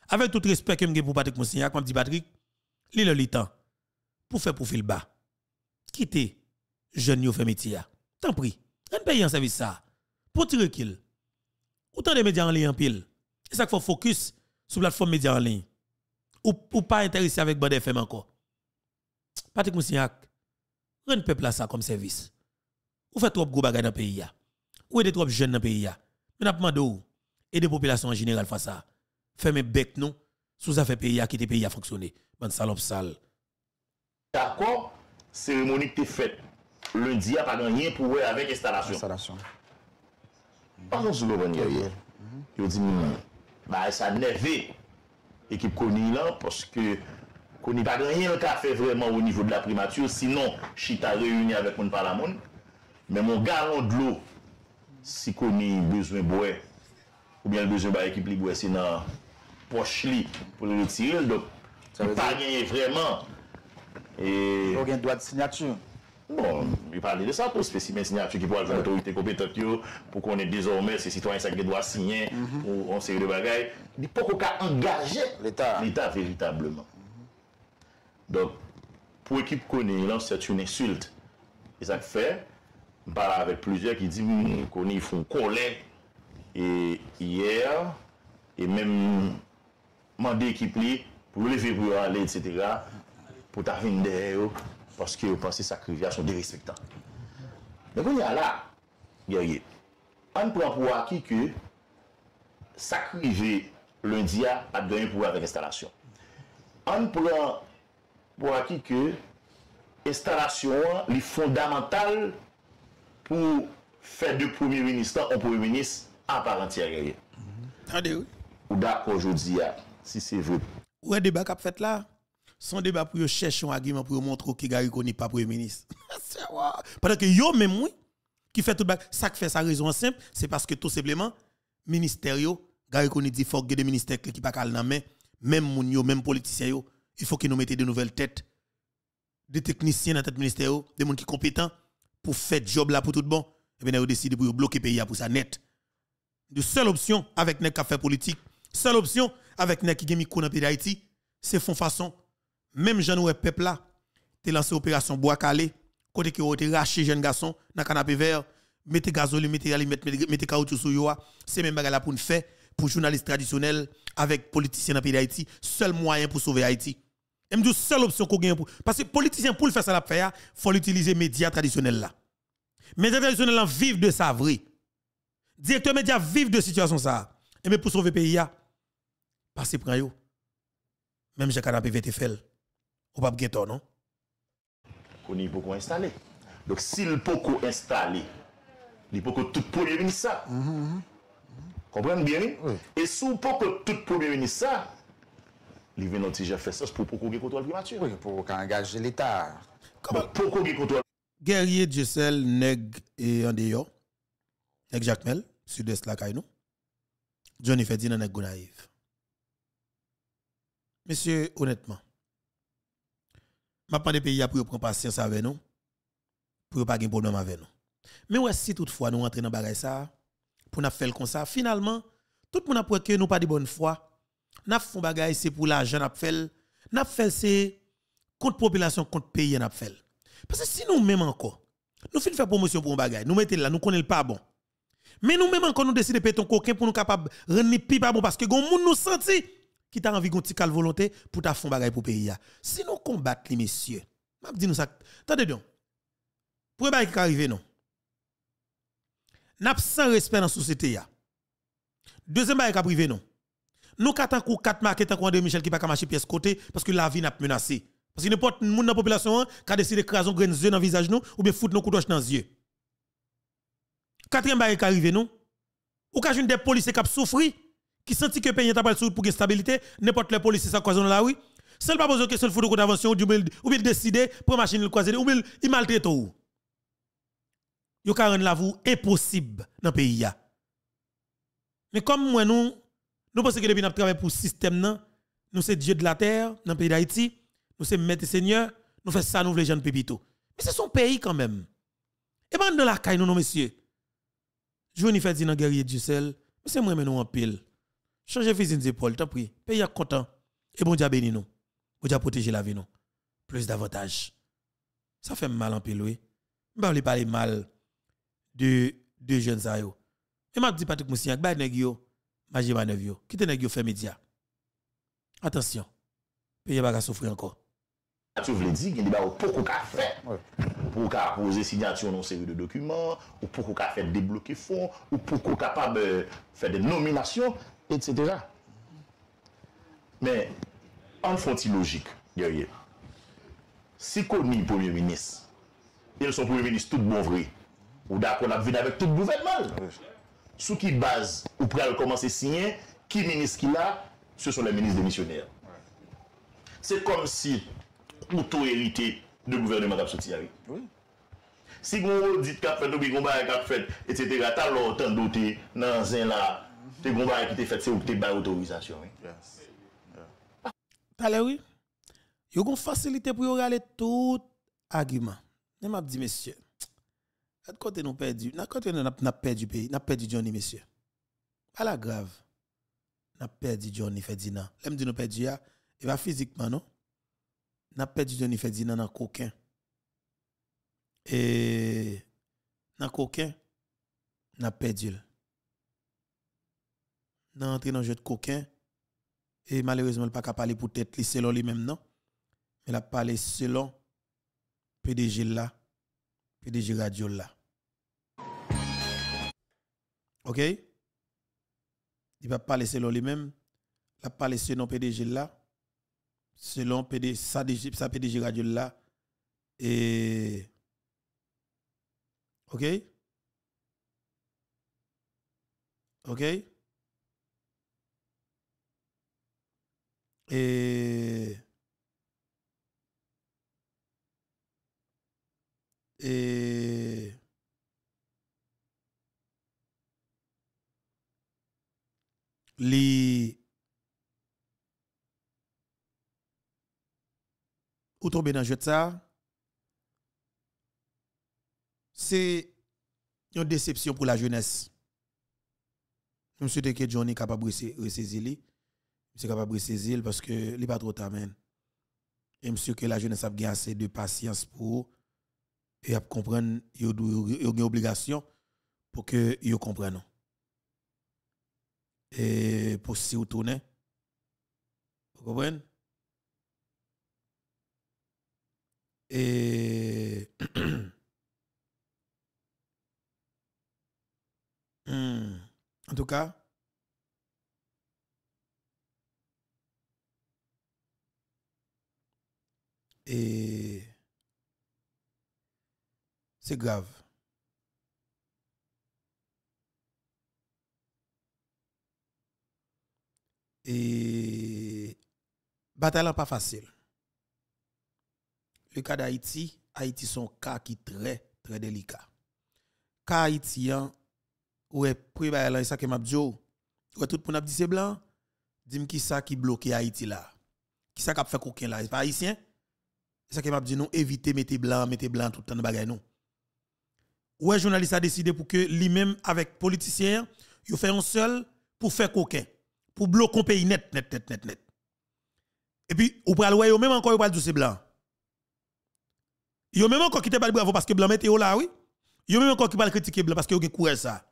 Avec tout respect que gagne pour Patrick Monsignac, comme dit Patrick, il le temps pour faire profil bas quitter jeune yo fait métier. Tant pis, un paye en service ça. Pour tirer qu'il. Autant de médias en ligne en pile. C'est ça qu'il faut focus sur la plateforme médias en ligne. Ou, ou pas intéressé avec Bande FM encore. Patrick Moussignac, rend peuple à ça comme service. Ou fait trop gros bagages dans le pays. Ou aide trop jeunes dans le pays. Mais n'a pas demandé et des populations en général face à fermer bec nous sous affaire pays qui te pays à fonctionner. Bonne salope sale. D'accord seremoni te fet lundi apagan nyen pou we avek estalasyon. Estalasyon. Paran sou gwen yon yon. Mm-hmm. Yo di moun. Ba e sa neve ekip koni lan poske koni apagan nyen an ka fe vreman ou nivou de la primatiyon sinon chita reyouni avek moun pala moun. Men moun garan dlo si koni bezwen boe ou bien bezwen ba ekip li boe se nan poch li pou lor etiril donk pa nyen yon vreman E- Ou gen doa de sinyatur? Bon, yo mhm. mhm. parle de sa pou spesimen sinyatur ki pou akvoto ite kope Tokyo pou konen dezorme se sitwany sa gen doa sinyen pou onseye de bagay Ni pou koka engaje l'Etat? L'Etat, veritableman Donk, pou ekip konen lanse sa tu n'insult E sa kfe, mbara avek plujer ki di mbou hmm, konen yifon kolen E, iyer, e menm mande ekip li pou le vekou aled, setega pou ta fin deyo, oh, paske yo panse sakrivia, son dirispektan. Nè gwen ya la, gwenye, an pou an pou akik yo, sakrivi lundiya, at gwenye pou an re-installasyon. An pou an pou akik yo, installasyon, li fondamental, pou fè de premier ministre, an premier ministre, an parantia gwenye. An de ou? Ou da konjou diya, si se vè. Ou an de bak ap fèt la? son débat pour chercher un argument pour montrer que Gary n'est pas premier ministre. Pendant que yo même oui, qui fait tout le ça qui fait sa raison simple, c'est parce que tout simplement, ministère yo, Gary Koni dit faut que des ministères qui pas calme mais même moun yo, même politiciens il faut que nous mettions de nouvelles têtes, des techniciens dans tête ministère des gens qui sont compétents pour faire job là pour tout bon. Et eh bien, ils décidé de bloquer pays pour ça net. De seule option avec nek politiques, politique, seule option avec nek qui de dans pays d'Haïti, c'est font façon même jeune ouais peuple là, t'es lancé opération bois calé, côté que été raché jeune garçon dans canapé vert, mettez gazole, mettez mettez caoutchouc sur yoa c'est même bagarre là pour nous faire pour journalistes traditionnels avec politiciens dans le pays d'Haïti, seul moyen pour sauver Haïti. Et me seule option qu'on gagne pour parce que politicien pour le faire ça la faire, faut utiliser médias traditionnels là. Médias traditionnels vivent de ça vrai. Directeur médias vivent de situation ça. Et mais pour sauver pays là, passez pran yo. Même j'ai Canapé fait ou pas ghetto, non? Donc, s'il installé, il faut tout premier ministre ça. bien? Et si vous tout premier ministre ça, il ça pour contrôle pour l'État. Comment? Guerrier Neg et Neg sud-est la Johnny Ferdinand Neg Monsieur, honnêtement, m'a pas des pays pour prendre patience avec nous pour pas de problème avec nous mais si toutefois nous rentrons dans le ça pour nous faire comme ça finalement tout le monde a que nous pas de bonne foi n'a font bagarre c'est pour l'argent Nous faisons n'a c'est contre population contre pays n'a parce que si nous même encore nous faisons promotion pour un bagay nous mettons là nous connaissons pas bon mais nous même encore nous décidons de péter un coquin pour nous capable rendre pas bon parce que monde nous sentons qui t'a envie de petit volonté pour ta fond bagaille pour pays si nous combattons les messieurs vais vous dire ça attendez donc pour pas qui arrive non n'a sans respect dans la société deuxième bagaille qui arrive, non nous quatre 4 quatre marqués tant André Michel qui pas marcher pièce côté parce que la vie n'a menacé parce que n'importe monde dans la population hein, qui a décidé de craser grand yeux dans visage nous ou bien foutre nos couteaux dans les yeux quatrième bagaille qui arrive non ou une des policiers qui souffert qui sentit que le pays est pas pour la stabilité, n'importe les policiers ça croisent là oui. C'est pas besoin que c'est le fou de ou il décider pour machine le croiser ou il maltraite ou. Yo ka rendre la vous impossible dans le pays Mais comme nous nous pensons que depuis nous travaillé pour système nous sommes Dieu de la terre dans le pays d'Haïti, nous sommes c'est et Seigneur, nous faisons ça nous les gens de pépito. Mais c'est son pays quand même. Et ben dans la caille nous Nous messieurs. Johnny de guerrier du sel, mais c'est moi mais nous en pile. Changez les des épaules, tant pis. Pays content. Hein. Et bon Dieu béni nous. Bon a protégé la vie nous. Plus d'avantages. Ça fait mal en pile, oui. Je ne vais pas parler mal de deux jeunes Et Et je dis Patrick que bah nèg yo, magie manœuvre yo. Qui te nèg yo fait média. Attention. Pays pas souffrir encore. Ah, tu veux dire qu'il y a beaucoup de fait pour qu'on poser signature dans série de documents, ou pour qu'on fait débloquer fonds, ou pour qu'on capable euh, faire des nominations. Et c'est déjà. Mais, en fonti logik, yoye, si koni pouliye minis, yon son pouliye minis tout bonvri, ou dakon ap vin avek tout bouvenman, sou ki baz ou pre al komansi sinye, ki minis ki la, se son la minis de missioner. Se kom si ou tou erite de gouvernement ap soti yoye. Si goun ou dit kap fed ou bi goun ba et kak fed, et se te gata lor tan doti nan zin la Te grou ba rekite fet se ou kite bay otorizasyon. Yes. Talewi, yo goun fasilite pou yo gale tout agiman. Ne mabdi mesye, et kote nou perdi, na kote nou na perdi peyi, na perdi jouni mesye. Palagav, na perdi jouni fedina. Lem di nou perdi ya, eva fizikman, no? Na perdi jouni fedina na koken. Eee, na koken, na perdi lè. nan entré dans jeu de coquin et malheureusement il pas qu'à parler pour tête selon lui-même non mais il a parlé selon PDG là PDG radio là OK il va parler selon lui-même il a parlé selon PDG là selon PD, sa, PDG radio là et OK OK E e li ou tombe nan jet sa se yon desepsyon pou la jounes msou teke jouni kapab wese zili c'est capable de saisir parce que il n'est pas trop t'amène. Et monsieur que la jeunesse a bien assez de patience pour et à comprendre il y a une obligation pour que il comprenne. Et pour s'y retourner. vous comprenez? Et hmm. en tout cas, E, se grav. E, batalan pa fasil. Le ka da Haiti, Haiti son ka ki tre, tre delika. Ka Haiti yan, ou e pri ba yalan yisa e ke mapdjo, ou e tout pou napdise blan, di m ki sa ki bloke Haiti la. Ki sa kap fe kouken la, yis pa Haitien? C'est ça qui m'a dit non, évitez, mettez blanc, mettez blanc tout le temps de bagaille non. Ouais, journaliste a décidé pour que lui-même avec politicien, il fait un seul pour faire coquin, pour bloquer un pays net net net net net. Et puis ou pral ouais, même encore ou pral c'est blanc. a même encore qui te pas bravo parce que blanc ou là oui. a même encore qui pas critiquer blanc parce que vous avez courage ça.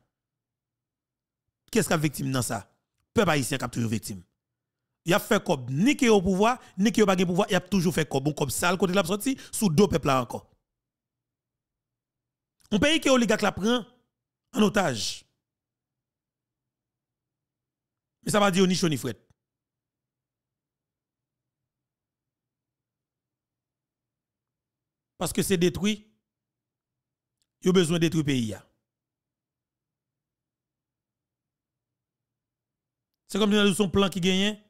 Qu'est-ce qu'a victime dans ça Peuple haïtien qui toujours victime il a fait comme ni qui au pouvoir, ni qui au pas pouvoir, il a toujours fait comme bon comme ça le côté de sorti sous deux peuples là encore. Un pays qui oligarque la prend en otage. Mais ça va dire ni chaud ni fret. Parce que c'est détruit. Il a besoin de détruire le pays. C'est comme si nous son plan qui gagnait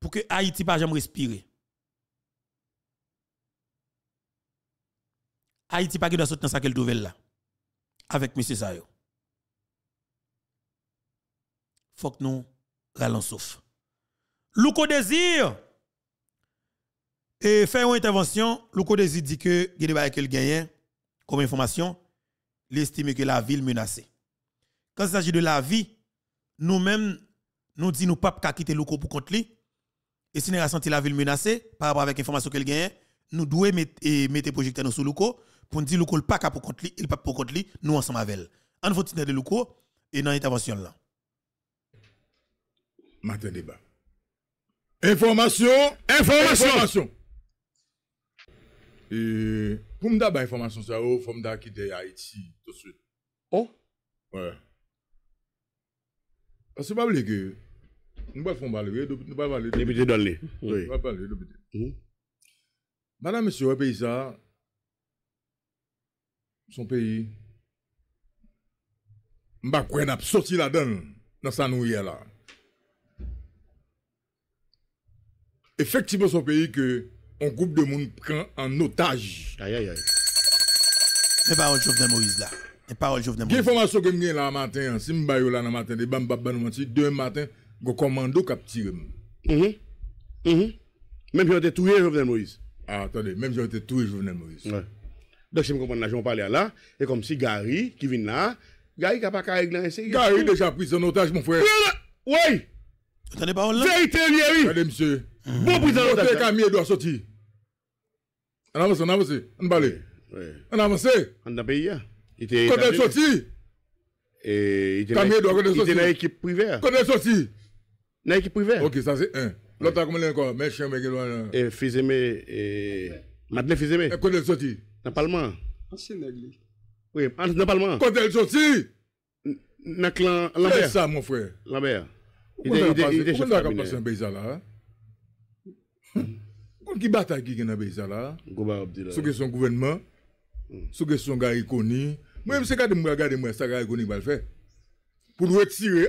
pour que Haïti pas jamais respirer. Haïti pas doit dans sa nouvelle là avec M. Sayo. Faut que nous ralons souffre. Louko désir et fait une intervention, Louko désir dit que il y a gagnant comme information, l'estime que la ville menacée. Quand il s'agit de la vie, nous-mêmes nous disons nous pas quitter Louko pour contre et si nous avons senti la ville menacée par rapport avec l'information qu'elle gagne, nous devons mettre mettre de nous sur Louko pour nous dire sommes pas pour contre lui, il pas pour contre lui, nous ensemble avec elle. En vote il de Louko et dans intervention là. Matin débat. Information, information. Et pour me donner information, ça, il oh, faut me à Haïti tout de suite. Oh? Ouais. Parce que pas que nous ne pouvons pas parler, nous pas parler. Député Dolly. Oui. Nous pas parler, député. Hum. Madame, monsieur, le pays, ça, son pays, m'a qu'on a sorti la donne dans sa nourriture là. Effectivement, son pays que un groupe de monde prend en otage. Aïe, aïe, aïe. C'est pas le Jovenel Moïse là. C'est pas le Jovenel Moïse. Quelle information que j'ai là matin, hein? si je suis là matin, je vais me deux matin, go commando capturé. Mhm. Mhm. Même si on était touché Jovenel Moïse. Ah, attendez, même si on était touché Jovenel Moïse. Ouais. Donc si je comprends, j'en à là, et comme si Gary qui vient là, Gary qui n'a pas qu'à régler un sérieux. Gary déjà pris en otage, mon frère. Oui. Attendez pas là. Vérité, lui, oui. Attendez, monsieur. Bon pris son otage. Camille doit sortir. On avance, on avance, on Ouais. On avance. On a payé. Quand hein. est sorti? Et il était dans l'équipe privée. Quand est sortit. Dans l'équipe privée. Ok, ça c'est un. L'autre, comment est encore Mais je Et Fizeme. Et... Madeleine Fizeme. Et quand elle sorti Dans le Parlement. Ancien Nagli. Oui, dans le Parlement. Quand elle sorti Dans clan Lambert. C'est ça, mon frère. Lambert. Il est chef de cabinet. Comment est-ce là Kon ki batay ki gen a bey sa la Sou ke son gouvenman Sou ke son gari koni Mwen mse gade mwen gade mwen sa gari koni bal fe Pou nou etire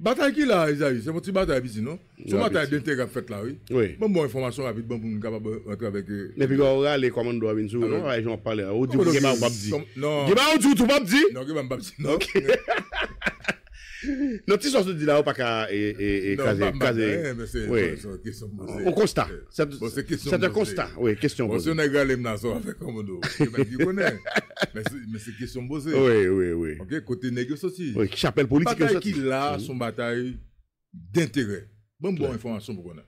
Batay ki la e zayi, sepoti batay e biti nou. Sou matay den te gafet la we. Mwen bon informasyon bon, rapit, mwen bon, mwen kapap wakil avek e. Euh, mwen pigon wale koman do avin sou. Mwen wale joun wap pale a. Ah o diw geba mbap di. Geba mbap di? Non, geba mbap di nou. Non ti son se di la ou pa ka e, e, e non, kaze. Non pa pa kaze mese. Ou konsta. Mese kiz son boze. Mese negre alem naso afe komon nou. Mese kiz son boze. Kote negre sosi. Ki chapelle politik. Patay ki la son batay d'intere. Bon bon informasyon mbe konen.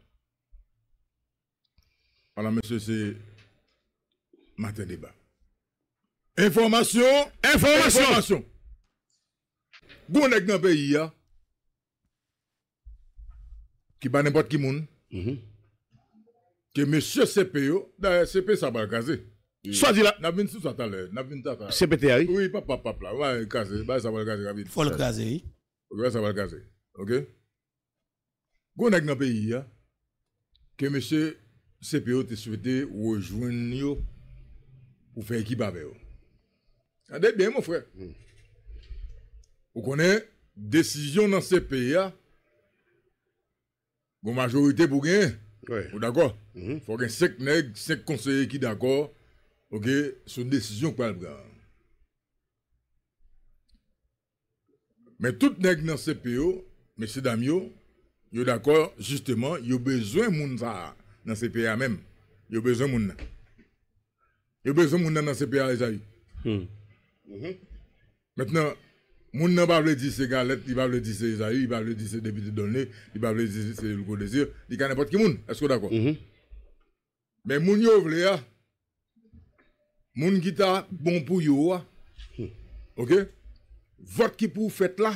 Palan mese se maten deba. Informasyon. Informasyon. Gon nèg dans pays ya. Qui bat n'importe qui moun. Que mhm. monsieur CPO, d'ailleurs CP ça va gazer. Soit dit là. N'a vinn sous tout à l'heure, n'a vinn tata. CPTA oui. papa papa là, ouais gazer, bah ça va gazer rapide. Faut le gazer. oui ça va gazer. OK Gon nèg dans pays ya. Que monsieur CPO te souhaité rejoindre pour faire équipe avec eux. Attendez bien mon frère. Mm. Vous connaissez, décision dans ce pays la majorité pour gagner. Vous d'accord Il mm-hmm. faut qu'il y ait 5 nègres, 5 conseillers qui d'accord, ok, sur une décision qu'on prendre. Mais tout nègre dans ce pays, messieurs dames, ils sont d'accord, justement, ils a besoin de monde dans ce pays même. Ils a besoin de monde. Ils ont besoin de dans ce pays les amis. Mm-hmm. Maintenant, Moun nan pa vle di se Galet, li pa vle di se Isaïe, li pa vle di se Depite Donne, li pa vle di se Louko Desir, li ka nepot ki moun, esko dako? Mm -hmm. Men moun yo vle ya, moun ki ta bon pou yo wa, ok? Vot ki pou fèt la,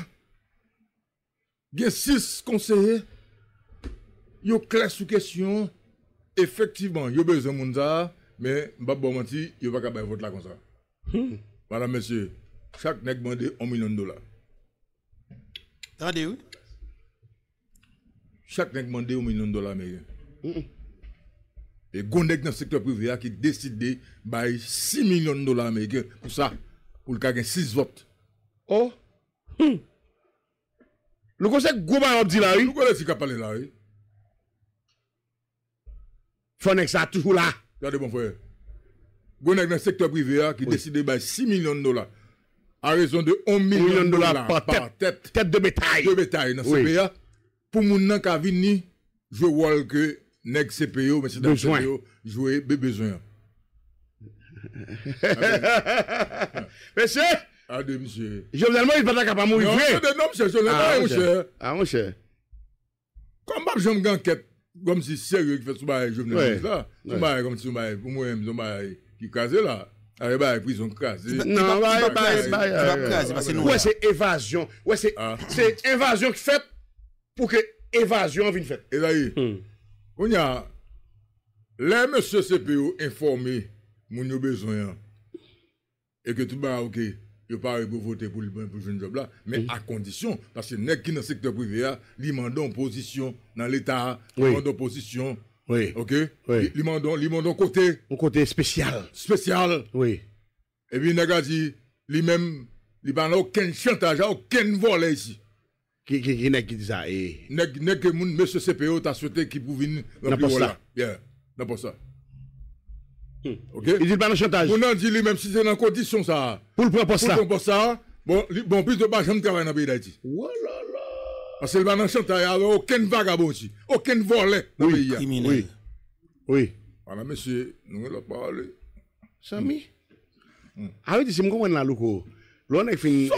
gen 6 konseye, yo kles sou kesyon, effectivement yo bezè moun za, men mbap bon manti, yo baka bay vot la kon sa. Vala mm -hmm. mèsyè, Chak nek mwende 1 milyon dola. Rade ou? Chak nek mwende 1 milyon dola mege. Ou ou. E gounen ek nan sektor privye a ki deside bay 6 milyon dola mege pou sa pou lkagen 6 vot. Ou? Lou kon sek gouman abdi la ou? Lou kon sek kapane la ou? Fonek sa tou ou la? Rade bon fwe. Gounen ek nan sektor privye a ki deside bay 6 milyon dola. à raison de 1 million de dollars par, tête, tête, de bétail. De bétail dans Pour mon je vois que les CPO, mais c'est dans CPO, jouer besoin. monsieur! Ah, de monsieur. Jovenel Moïse, pas capable de mourir. Non, non, monsieur, pas ah, ah, monsieur. Ah, monsieur. Comme pas, j'aime comme si sérieux qui fait ce bail, Jovenel comme si ce pour moi, ce qui là. Ah, bah, prison Non, bah, bah, Ouais, c'est évasion. Ouais, ah. c'est évasion qui fait pour que évasion vienne faite. Et là, hmm. on y a, les monsieur CPO informés, mon yo besoin, hein. et que tout bah, ok, Je parle pour voter pour le pour jeune job là, mais hmm. à condition, parce que nèg qui dans le secteur privé, hein, li mandon position dans l'État, en opposition. position oui. OK Oui. Li mandon, li mandon côté. Un côté spécial. Spécial. Oui. Et eh puis, nègre dit, lui-même, il n'y a aucun chantage, aucun vol ici. Qui, qui, qui, qui dit ça? Et... Nègre, nègre, monsieur CPO t'a souhaité qu'il pouvait venir remplir là. Bien. non pas ça. Hmm. Ok? Il dit pas le chantage. On a dit lui-même, si c'est dans condition ça. Pour le prendre pour ça. Pour le prendre pour ça. Bon, bon, plus de bas, je ne travaille dans le pays d'Haïti. Voilà. Parce que le n'y a aucun vagabond, aucun volet oui, le hein. Oui. Oui. Voilà, monsieur, nous ne allons parler. Samy. Hmm. Hmm. Arrêtez, c'est moi qui la loco. L'on est fini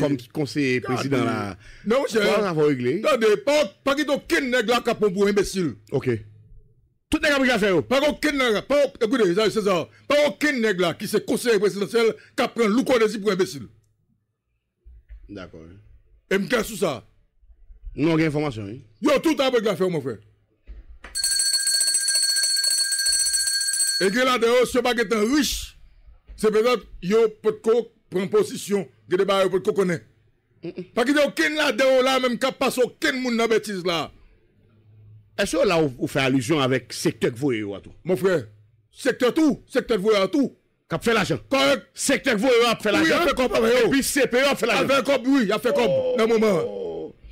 comme conseiller président là. Non, c'est. Pas réglé. Attendez, pas qu'il n'y ait aucun nègre là qui a pour imbécile. OK. Tout n'est pas fait. Oh. Pas aucun nègre, pas écoutez, c'est ça. Pas aucun nègre là qui se conseiller présidentiel qui a pris un louco des pour imbécile. D'accord. Hein. Et me casse ça. Non, aucune information. Hein? Yo, tout fait l'affaire, mon frère. Et que là, dehors, ce baguette est riche, c'est peut-être, yo, pouvez prendre position, que des barres, Potko connaît. Parce qu'il y a aucun là, dehors, là, même qu'il passe aucun monde dans bêtise là. Est-ce que là, vous faites allusion avec secteur que vous tout? Mon frère, secteur tout, secteur que vous tout. Qui fait l'argent. Correct. Secteur que vous avez fait l'argent. Oui, a fait Et puis CPE a fait l'argent. Oui, il hein? hein? e oui, a fait comme, oh. dans moment.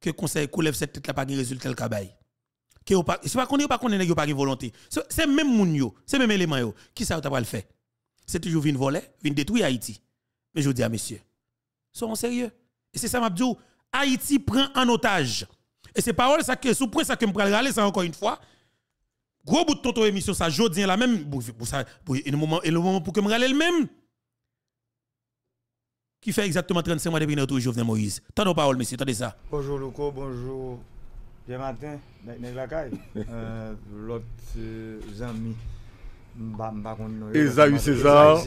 que conseil coulève cette tête là pas gain résultat le cabaye que pas c'est pas qu'on pas qu'on n'a pas de volonté c'est même moun yo c'est même élément yo qui ça t'a pas le fait c'est toujours vinn voler vinn détruire Haïti mais je vous dis à messieurs soyons sérieux et c'est ça m'a dit Haïti prend en otage et c'est parole ça que sous point ça que me pral râler ça encore une fois gros bout de ton émission ça dis là même pour ça pour le moment et le moment pour que me râler le même qui fait exactement 35 mois depuis notre de Jovenel Moïse. nos paroles, monsieur, tendez ça. Bonjour, Loco, bonjour. Bien matin, Nègre euh, L'autre euh, ami. ami. Esaü César,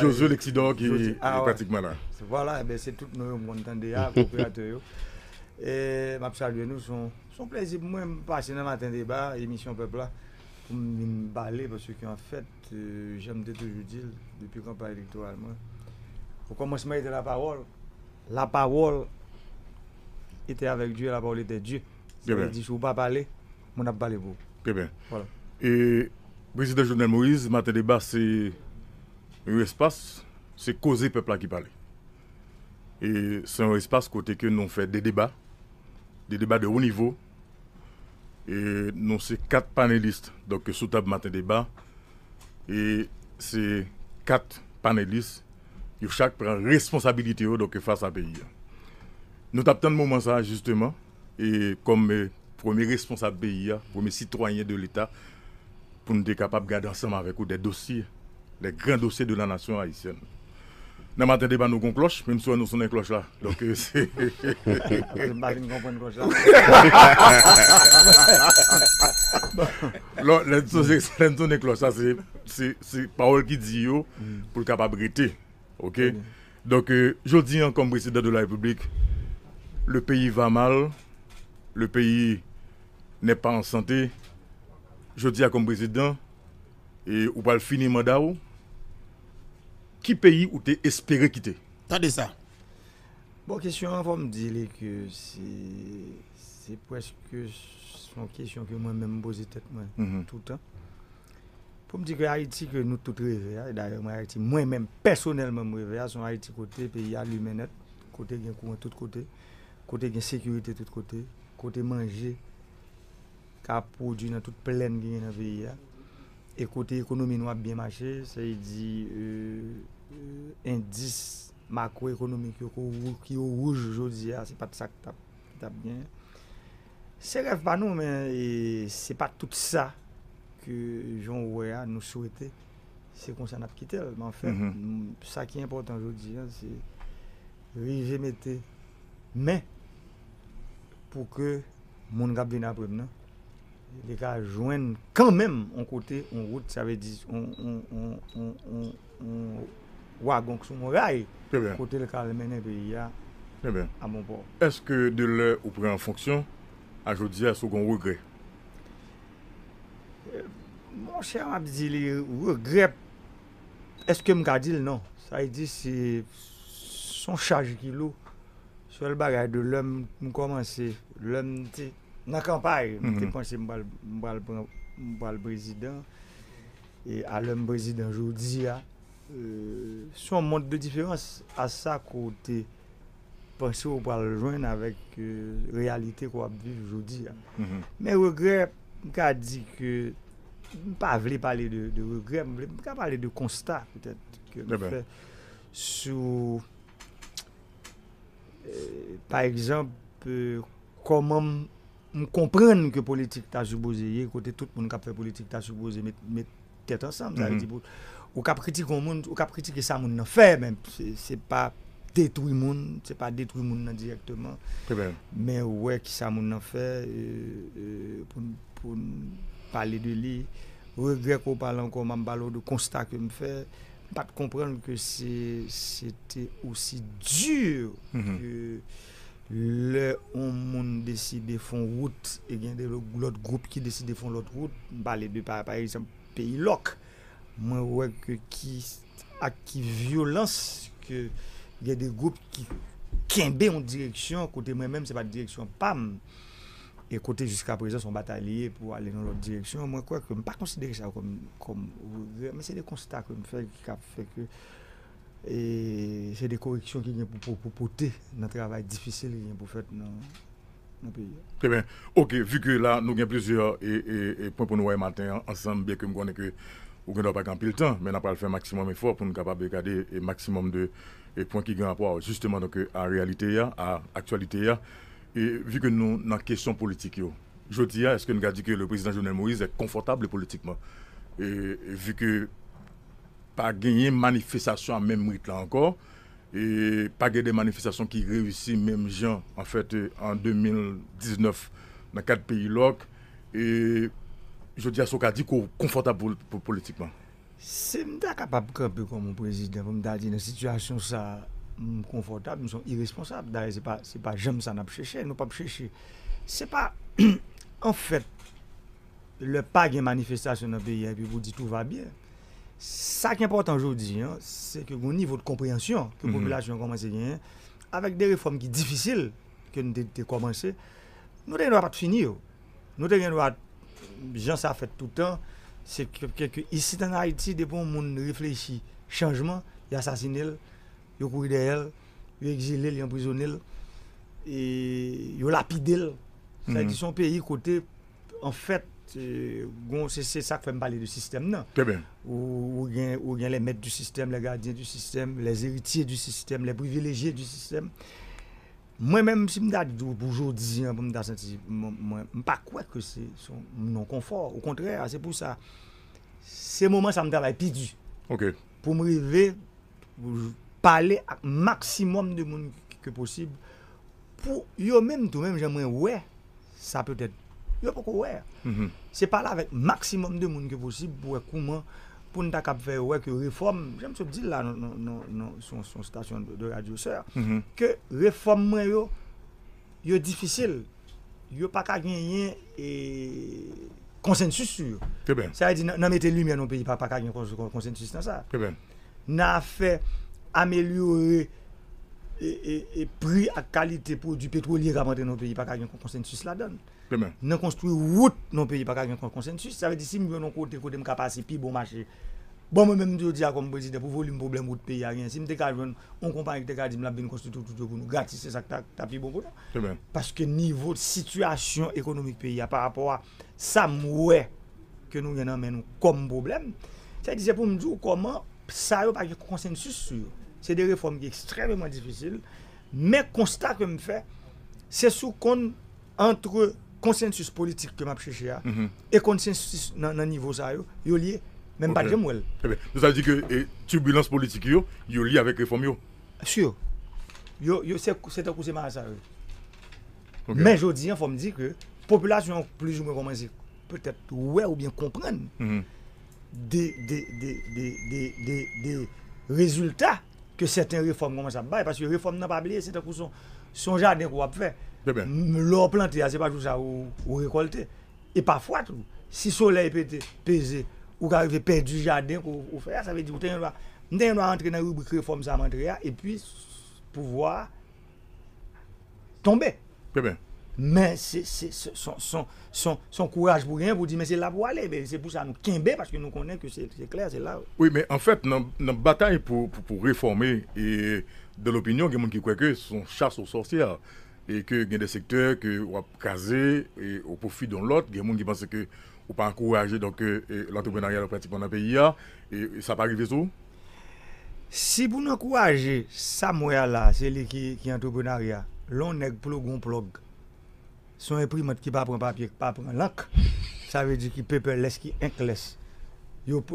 Josué Lexidor qui est ah pratiquement là. Voilà, eh ben, c'est tout nous qui entendons, coopérateurs. Et je salue nous, son, plaisir pour moi de passer dans matin débat, émission Peuple là, pour me parler parce qu'en fait, euh, j'aime toujours dire, depuis qu'on parle électoralement, au commencement était la parole. La parole était avec Dieu, la parole était Dieu. Je ne si vous ne pas parler, ne parle pas parlé vous. Très bien. Et président Jovenel Moïse, matin débat, c'est un espace, c'est causer peuple qui parle. Et c'est un espace côté que nous faisons des débats, des débats de haut niveau. Et nous, c'est quatre panélistes. Donc, sous table matin débat, et c'est quatre panélistes chaque prend responsabilité donc face à pays. Nous tapons le moment ça justement et comme premier responsable pays, premier citoyen de l'État pour nous être capables de garder ensemble avec vous des dossiers, des grands dossiers de la nation haïtienne. Nous avons pas nous cloche, même si nous sommes une cloche là. Donc c'est. Les cloche là, c'est parole qui dit pour capable de Ok Donc, euh, je dis, en comme président de la République, le pays va mal, le pays n'est pas en santé. Je dis, à comme président, et ou pas le finir mandat, qui pays où t'es espéré quitter dit ça. Bon, question, avant me dire que c'est presque une question que moi-même me pose tête mhm. tout le temps. Pou m di ki a iti ki nou tout revè ya, mwen mèm personel mèm revè ya, son a iti kote pe ya lumenet, kote gen kouwen tout kote, kote gen sekurite tout kote, kote manje, ka poudjou nan tout plèn gen nan vè ya, e kote ekonomi nou ap bien machè, se yi di indis makro ekonomi ki yo rouge jodi ya, se pa tsa ki tap gen. Se rev pa nou men, se pa tout sa, ke joun woy a nou souwete se konsen ap kitel. Mwen fè, sa ki importan joudi, si rije mette. Men, pou ke moun gab vina proum nan, le ka jwen kanmem an kote, an route, sa ve di, an wagonsou, an ray, kote le ka menen ve yia, an moun pou. Eske de lè ou pre an fonksyon, a ah, joudi a sou kon woy gre? Mwen chè a map zili, wè grep, eske mkadi l nan, sa y di si son chaj ki lou, sou el bagay de lèm mkomanse, lèm ti, nan kampay, mwen ti panse mbal prezident, e alèm prezident joudi, son moun de diférense, a sa kote, panse ou pal joun, avèk realite kwa biv joudi, mwen grep, m ka di ke m pa vle pale de regre m ka pale de konsta eh sou eh, pa ekjamp koman m kompren ke politik ta soubozeye kote tout moun kap fe politik ta souboze mette tete ansam mhm. ou kap kritik ki sa moun nan fe se pa detoui moun se pa detoui moun nan direktman men wè ki sa moun nan fe pou m pou pale de li, regre ko pale an konman, balo de konsta ke m fe, pa te komprende ke se, se te osi djur, mhm. ke le on moun deside fon wout, e gen de lout group ki deside fon lout wout, pale de pari pari, se m peyi lok, mwen wè ke ki ak ki violans, ke gen de group ki kende yon direksyon, kote mwen mèm se pa direksyon pam, E kote jiska prezant son batalye pou ale nan lout direksyon. Mwen kwek ke mwen pa konsidere sa kom ouve. Mwen se de konsta kon mwen fek ki kap fek ke. E se de koreksyon ki gen pou pote nan travay difisil ki gen pou fet nan peye. Ok, vi ke la nou gen plezior e pon pou nou woye mantan ansan. Biè ke mwen konen ke ou gen do pa kampil tan. Men apal fe maksimum efor pou mwen kapab ekade maksimum de pon ki gen apor. Justeman an realite ya, an aktualite ya. Vi ke nou nan kesyon politik yo, jodi ya, ah, eske nou gadi ki le prezident Jounel Moïse e konfortable politikman. E vi ke pa genye manifestasyon an men mwit la ankor, e pa genye manifestasyon ki revisi menm jen an fèt an 2019 nan kat peyi lok, e jodi ya sou ka di konfortable politikman. Se mda kapap kèpè kon mon prezident, pou mda di nan situasyon sa... confortable nous sommes irresponsables. D'ailleurs, ce n'est pas, pas jamais ça n'a ne cherché, nous pas Ce C'est pas, en fait, le pas manifestation dans le pays, et hein, puis vous dites tout va bien. Ça qui est important aujourd'hui, hein, c'est que au niveau de compréhension que la mhm. population commence à avec des réformes qui difficiles, que nous avons commencé, nous devons pas finir. Nous devons, gens ça fait tout le temps, c'est que, ici en Haïti, des bons monde réfléchit, changement, assassiné yo kouri de el, yo exilil, e yo emprisonil, yo lapidil. Sa yon peyi kote, an fèt, c'est sa kwa m pale de sistem nan. Te ben. Ou gen le mèd du sistem, le gardien du sistem, le zéritier du sistem, le privilégier du sistem. Mwen mèm si m dad boujou diyen pou m dad sentisi, m pa kouè kwe se son non konfor. Ou kontrè, se pou sa. Se mouman sa m davay pidu. Ok. Pou m rive, pou j... pale ak maksimum de moun ke posib pou yo menm tou menm jemwen we sa peutet, yo poko we mhm. se pale avek maksimum de moun ke posib pou ekouman pou nta kap fe we ke reform jenm soub di la nan son stasyon de radyoseur, ke mhm. reform men yo, yo difisil yo pa kagnen konsensus yo se a di nan non, non, mette lumi an nan peyi pa kagnen konsensus nan sa nan a fe améliorer et, prix à qualité du pétrolier qui dans nos pays, pas ait un consensus là donne. Nous construisons route dans nos pays, pas ait un consensus. Ça veut dire si nous un côté, côté, de passer plus bon marché. Bon, moi-même, je dis comme président, pour volume problème route pays, rien. Si je suis on compagnie qui dit, je vais construire tout, tout, pour nous. Gratis, c'est ça que tu as plus bon pour Parce que niveau de situation économique pays, par rapport à ça, que nous avons comme problème, ça veut dire pour me dire comment ça n'a pas de consensus sur. Se de reform ki ekstrememan difisil Me konsta kem fe Se sou kon Antre konsensus politik ke map chèche a mhm. E konsensus nan nivou sa yo Yo liye men pa djem wel Se sa di ke tubilans politik yo Yo liye avèk reform yo Siyo Yo se ta kouseman sa yo Men jodi an fòm di ke Populasyon plijou mwen komanzi Pe tèp wè ou bien komprèn De Resultat que certaines réformes commencent à bailler, parce que les réformes n'ont pas oublié, c'est un coup son, son jardin qu'on va faire. L'eau planté, c'est pas tout ça ou, récolter. Et parfois, si le soleil peut pesé ou qu'arrive perdu le jardin qu'on fait, ça veut dire que nous entrer dans la rubrique réforme, ça et puis pouvoir tomber. Très bien. Men, son kouaj pou gen, pou di, men se la pou ale, men se pou sa nou kenbe, paske nou konen ke se kler, se la. Oui, men, en fait, nan bataille pou reformer, de l'opinion, gen moun ki kweke, son chas ou sorciere, gen de sektè, wap kaze, wap pou fi don lot, gen moun ki pense ke wap an kouaje, don ke l'entreprenaryat ou pratik pou nan peyi ya, sa pa rive sou? Si pou nan kouaje, sa mou ya la, se li ki entreprenaryat, loun ek plog ou plog, son imprimante qui ne prend pas papier, qui ne prend l'encre, ça veut dire qu'il laisser qui inkless.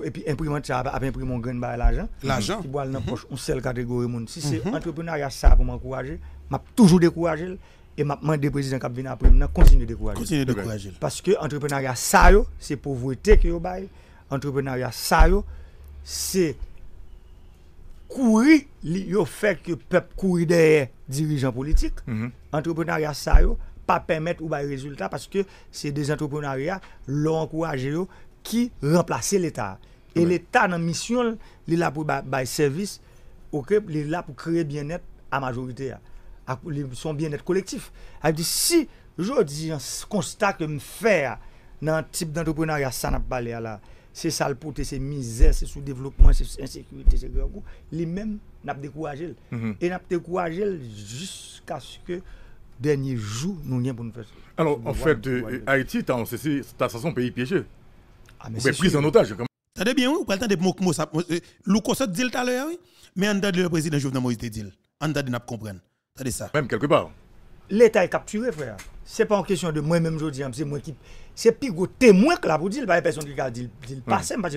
Et puis imprimante, ça a imprimé mon grain de l'argent. L'argent. Qui boit dans la mm-hmm. poche, une seule catégorie. Si c'est l'entrepreneuriat, mm-hmm. ça pour m'encourager, vais toujours découragé et m'a demandé président qui vient après, Je de décourager. Continue de décourager. Parce que l'entrepreneuriat, ça, c'est pauvreté que vous bail. Entrepreneuriat, ça, c'est courir, le fait que le peuple courir derrière dirigeants politiques. Mm-hmm. Entrepreneuriat, ça, pas permettre ou des résultats parce que c'est des qui l'ont encouragé qui remplacer l'État. Et l'État, dans la mission, il est là pour bailler service, il est là pour créer bien-être à majorité, hein. à, son bien-être collectif. si je dis un constat que je fais hein, dans un type d'entrepreneuriat, ça n'a pas hein, là, c'est salpoté, c'est misère, c'est sous-développement, c'est insécurité, c'est grand goût. les mêmes n'a pas découragé. Mm-hmm. Et n'a pas découragé jusqu'à ce que dernier jour, nous rien pour nous faire. Alors, en fait, euh, Haïti, c'est un pays piégé. Ah, mais c'est prise en otage. T'as bien, oui, vous de mots, moi ça. Loukosot dit tout à oui. Mais en le président Jovenel Moïse dit, en date de n'a pas comprendre. T'as ça. Même quelque part. L'État est capturé, frère. C'est pas en question de moi-même, je dis, hein, c'est moi qui. C'est plus que témoin que là pour dire, pas personne qui a dit, pas c'est pas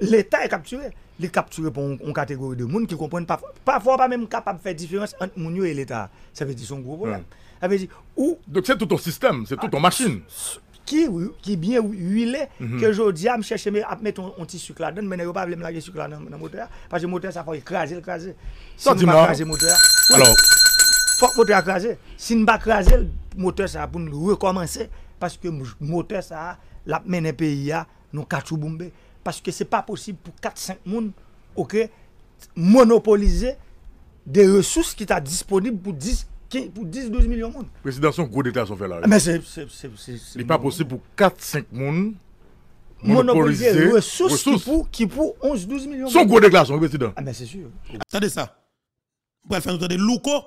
L'État est capturé les capturer pour une catégorie de monde qui comprennent pas parfois pas même capable de faire différence entre moun et l'État. Ça veut dire son gros problème. Hmm. Ça veut dire ou Donc c'est tout ton système, c'est tout ton machine. Qui, qui bien huilé, mhm. que je dis, chercher à mettre un petit sucre là-dedans, mais je pas me laver sucre là dans le moteur, parce que le moteur, ça faut écraser, écraser. Si ne pas écraser le moteur, alors, faut que le moteur écraser. Si ne pas écraser le moteur, ça pour recommencer, parce que le moteur, ça, la mené pays, nous cachons bombé parce que ce n'est pas possible pour 4-5 personnes OK monopoliser des ressources qui sont disponibles pour 10 12 millions de monde. Président son gros déclaration fait là. Ah, mais c'est n'est pas possible pour 4 5 mounes monopoliser des ressources, Qui, pour, pour 11 12 millions. Son gros déclaration président. Ah mais c'est sûr. Attendez ça. Vous faire Louko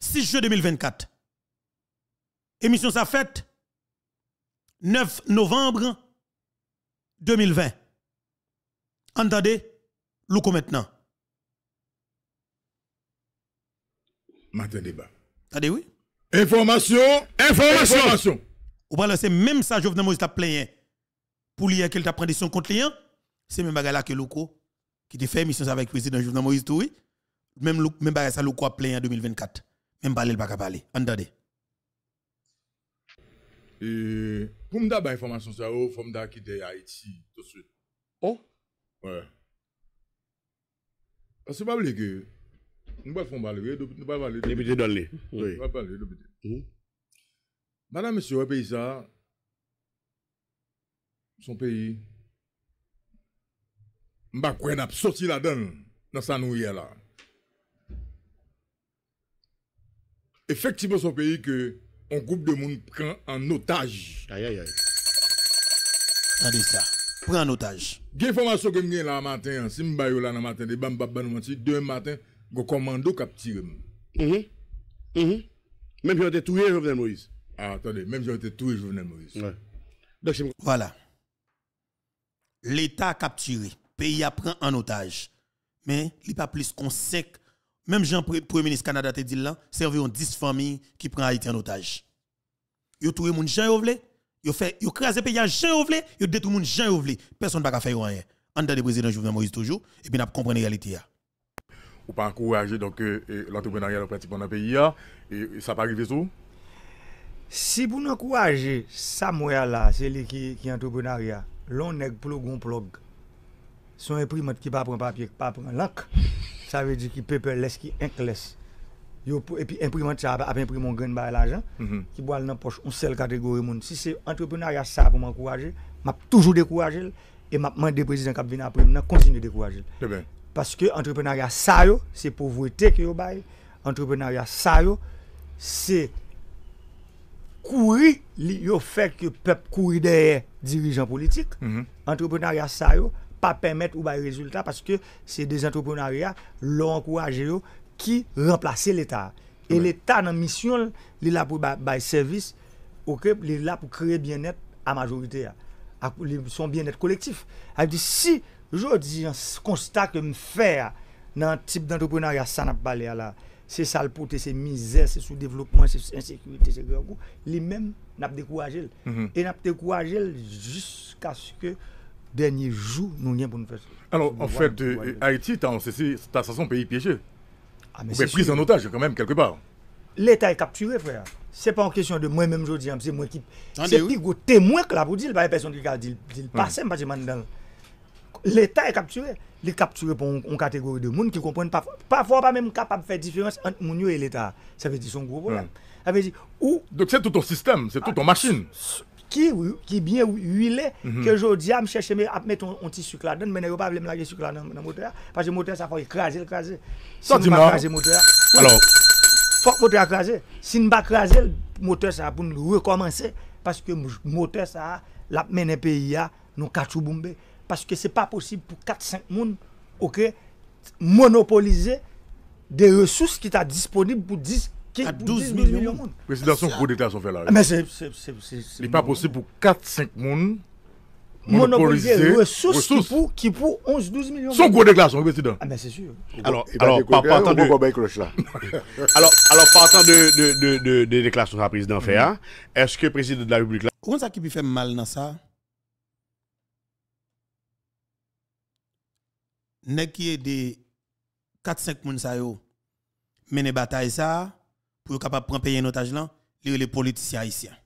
6 juin 2024. Émission ça fête 9 novembre 2020. Entendez, Louko maintenant. Matin débat. Attendez, oui. Information, information. information. Ou pas c'est même ça, Jovenel Moïse t'a plein. Pour lui, qu'il t'a pris son compte client, c'est même pas là que Louko, qui t'a fait mission avec le président Jovenel Moïse, tout, oui. Même, même bagarre ça, Louko a en 2024. Même parler, il pas parler. Entendez. E, pou mda ba informasyon sa ou, pou mda ki oh? de Haiti, tout sou. Ou? Ouè. A se pa bile ke, nou ba foun bale, nou ba bale, nou ba bale, nou ba bale, nou bale, ou. Madame M. Webeiza, son peyi, mba kwen ap soti la den, nasa nou yè la. Efektive son peyi ke, groupe de monde prend en otage. Aïe, aïe, aïe. Attendez ça. Prend en otage. Quelle information que là matin, hein. si je là le matin, des bam bam matin, je commando Mm Même si été tué, Moïse. Ah, attendez, même si été tué, Jovenel Moïse. voilà. L'État capturé, pays à prend en otage. Mais il n'y a pas plus qu'on sait même Jean Premier ministre Canada te dit là, servi 10 familles qui prend Haïti en otage. Yo tout le monde Jean Yovle, yo fait yo craser pays Jean Yovle, yo détruit monde Jean Yovle. Personne pas faire rien. En tant que président Jovenel Moïse toujours et puis n'a comprendre la réalité Ou pas encourager donc euh, euh, l'entrepreneuriat dans le pays et ça pas arriver tout. Si vous encouragez Samuel là, c'est lui qui qui entrepreneuriat, l'on nèg plog on plog. Son imprimante qui pas prend papier, pas prend l'encre. Ça veut dire qu'il peut laisse qui laisse Et puis imprime ça après imprimer mon grain de l'argent mhm. qui boit dans poche une seule catégorie monde. Si c'est entrepreneuriat ça pour m'encourager, m'a toujours découragé et m'a demandé président qui après continuer continue décourager. Eh ben. Parce que entrepreneuriat ça c'est pauvreté que yo bail. Entrepreneuriat ça c'est courir, yo fait que peuple courir derrière dirigeants politiques. Mhm. Entrepreneuriat ça permettre ou des résultats parce que c'est des entrepreneuriats l'ont encouragé qui remplacer l'État. Et l'État dans mission, il là pour bah service, il est là pour créer bien-être à majorité, à, son bien-être collectif. dit si je dis un constat que me faire dans type d'entrepreneuriat ça n'a pas là, c'est ça le porter, c'est misère, c'est sous-développement, c'est insécurité, c'est grand les mêmes n'a découragé. Mm-hmm. Et n'a découragé jusqu'à ce que dernier jour, nous n'y pour nous faire. Alors, en fait, euh, Haïti, c'est son pays piégé. Ah, mais pris en otage, quand même, quelque part. L'État est capturé, frère. C'est pas en question de moi-même, je dis, hein, c'est moi qui. C'est plus gros témoin que la n'y a pas personne qui a dit, il passe, hum. pas dans. L'État est capturé. Il est capturé pour une catégorie de monde qui comprennent pas. Parfois, pas même capable de faire différence entre Mounio et l'État. Ça veut dire son gros problème. Hum. Donc, c'est tout ton système, c'est tout ton machine qui, qui bien huilé, mhm. que je dis, à à mettre un petit sucre là donne mais je ne pas me laver sucre là dans le moteur, parce que moteur, ça fait écraser, écraser. Si on pas le moteur, alors, faut que le moteur Si on ne pas écraser le moteur, ça pour nous recommencer, parce que moteur, ça, l'a mené pays à nous bombé parce que c'est pas possible pour 4-5 personnes, OK, monopoliser des ressources qui sont disponibles pour 10 à 12 millions. Président, son fait là. Mais c'est. Ah, il n'est pas possible pour 4-5 monde monopoliser ressources, ressources. Qui, pour, 11-12 millions. Son gros déclaration, président. Ah, c'est sûr. Alors, alors, partant de. alors, de, de, de, de, président fait, mm-hmm. est-ce que président de la République. Comment ça qui peut faire mal dans ça? N'est-ce qu'il y a des 4-5 personnes qui bataille ça? pour capable prendre payer un otage là, les politiciens haïtiens.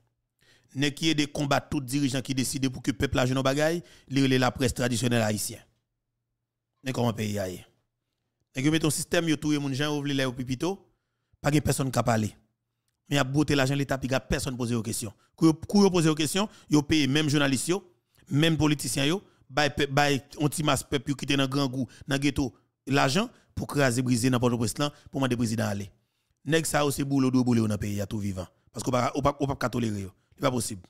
Nèg qui est de combattre tout dirigeant qui décide pour que peuple agisse nos bagailles, les la presse traditionnelle haïtienne. Mais comment pays aille Si yo met un système yo touye moun gens les au pipito, pas que personne ka parler. Mais a boté l'argent l'état puis personne poser aux questions. Kou poser aux questions, vous paye même journalistes même politiciens yo, bay bay on timas peuple qui est dans grand goût, dans ghetto l'argent pour craser briser n'importe où pour demander président aller nèg ça c'est boulot dou boulot dans pays à tout vivant parce qu'on ne on pas tolérer n'est pas possible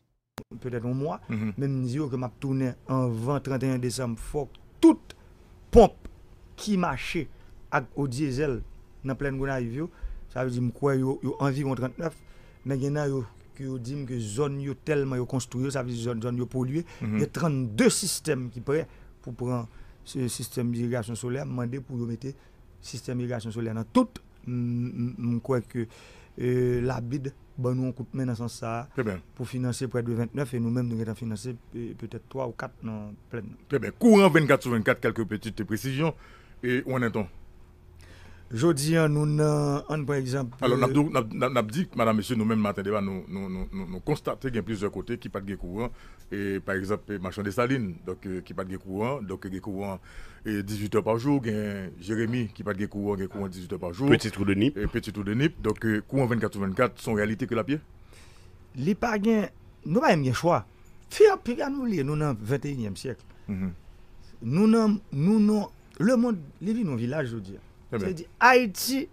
peut-être un mois mhm. même dire que m'a tourné en 20 31 décembre faut toute pompe qui marchait au diesel dans pleine Gonaïve ça veut dire que yo environ 39 mais il y en a qui dit zone tellement construit ça veut dire zone zones polluée mhm. il y a 32 systèmes qui prêt pour prendre ce système d'irrigation solaire demander pour mettre système d'irrigation solaire dans toute crois que euh, la BID, ben nous on coupe main ça ce pour financer près de 29 et nous-mêmes nous avons financé euh, peut-être 3 ou 4 non pleine Très bien. Courant 24 sur 24, quelques petites précisions. Et où en est-on Jodi, nou nan, an, par exemple... Alors, euh, nabdi, madame, monsieur, nou men, matende, nan, nou, nou, nou, nou, nou, nou, nou konstate gen plizor kote, ki pat ge kouan, e, par exemple, marchande saline, doke, ki pat ge kouan, doke, ge kouan 18h par jou, gen Jeremie, ki pat ge kouan, ge kouan 18h par jou, Petitou de Nip, petitou de Nip, doke, kouan 24-24, son realite ke la pie? Li par gen, nou ba yem gen chwa, fi ap, pi gan nou li, nou nan 21e siyek. Mm-hmm. Nou nan, nou nan, nou nan, le monde, le vi nou village, jodi, Se di, Haiti,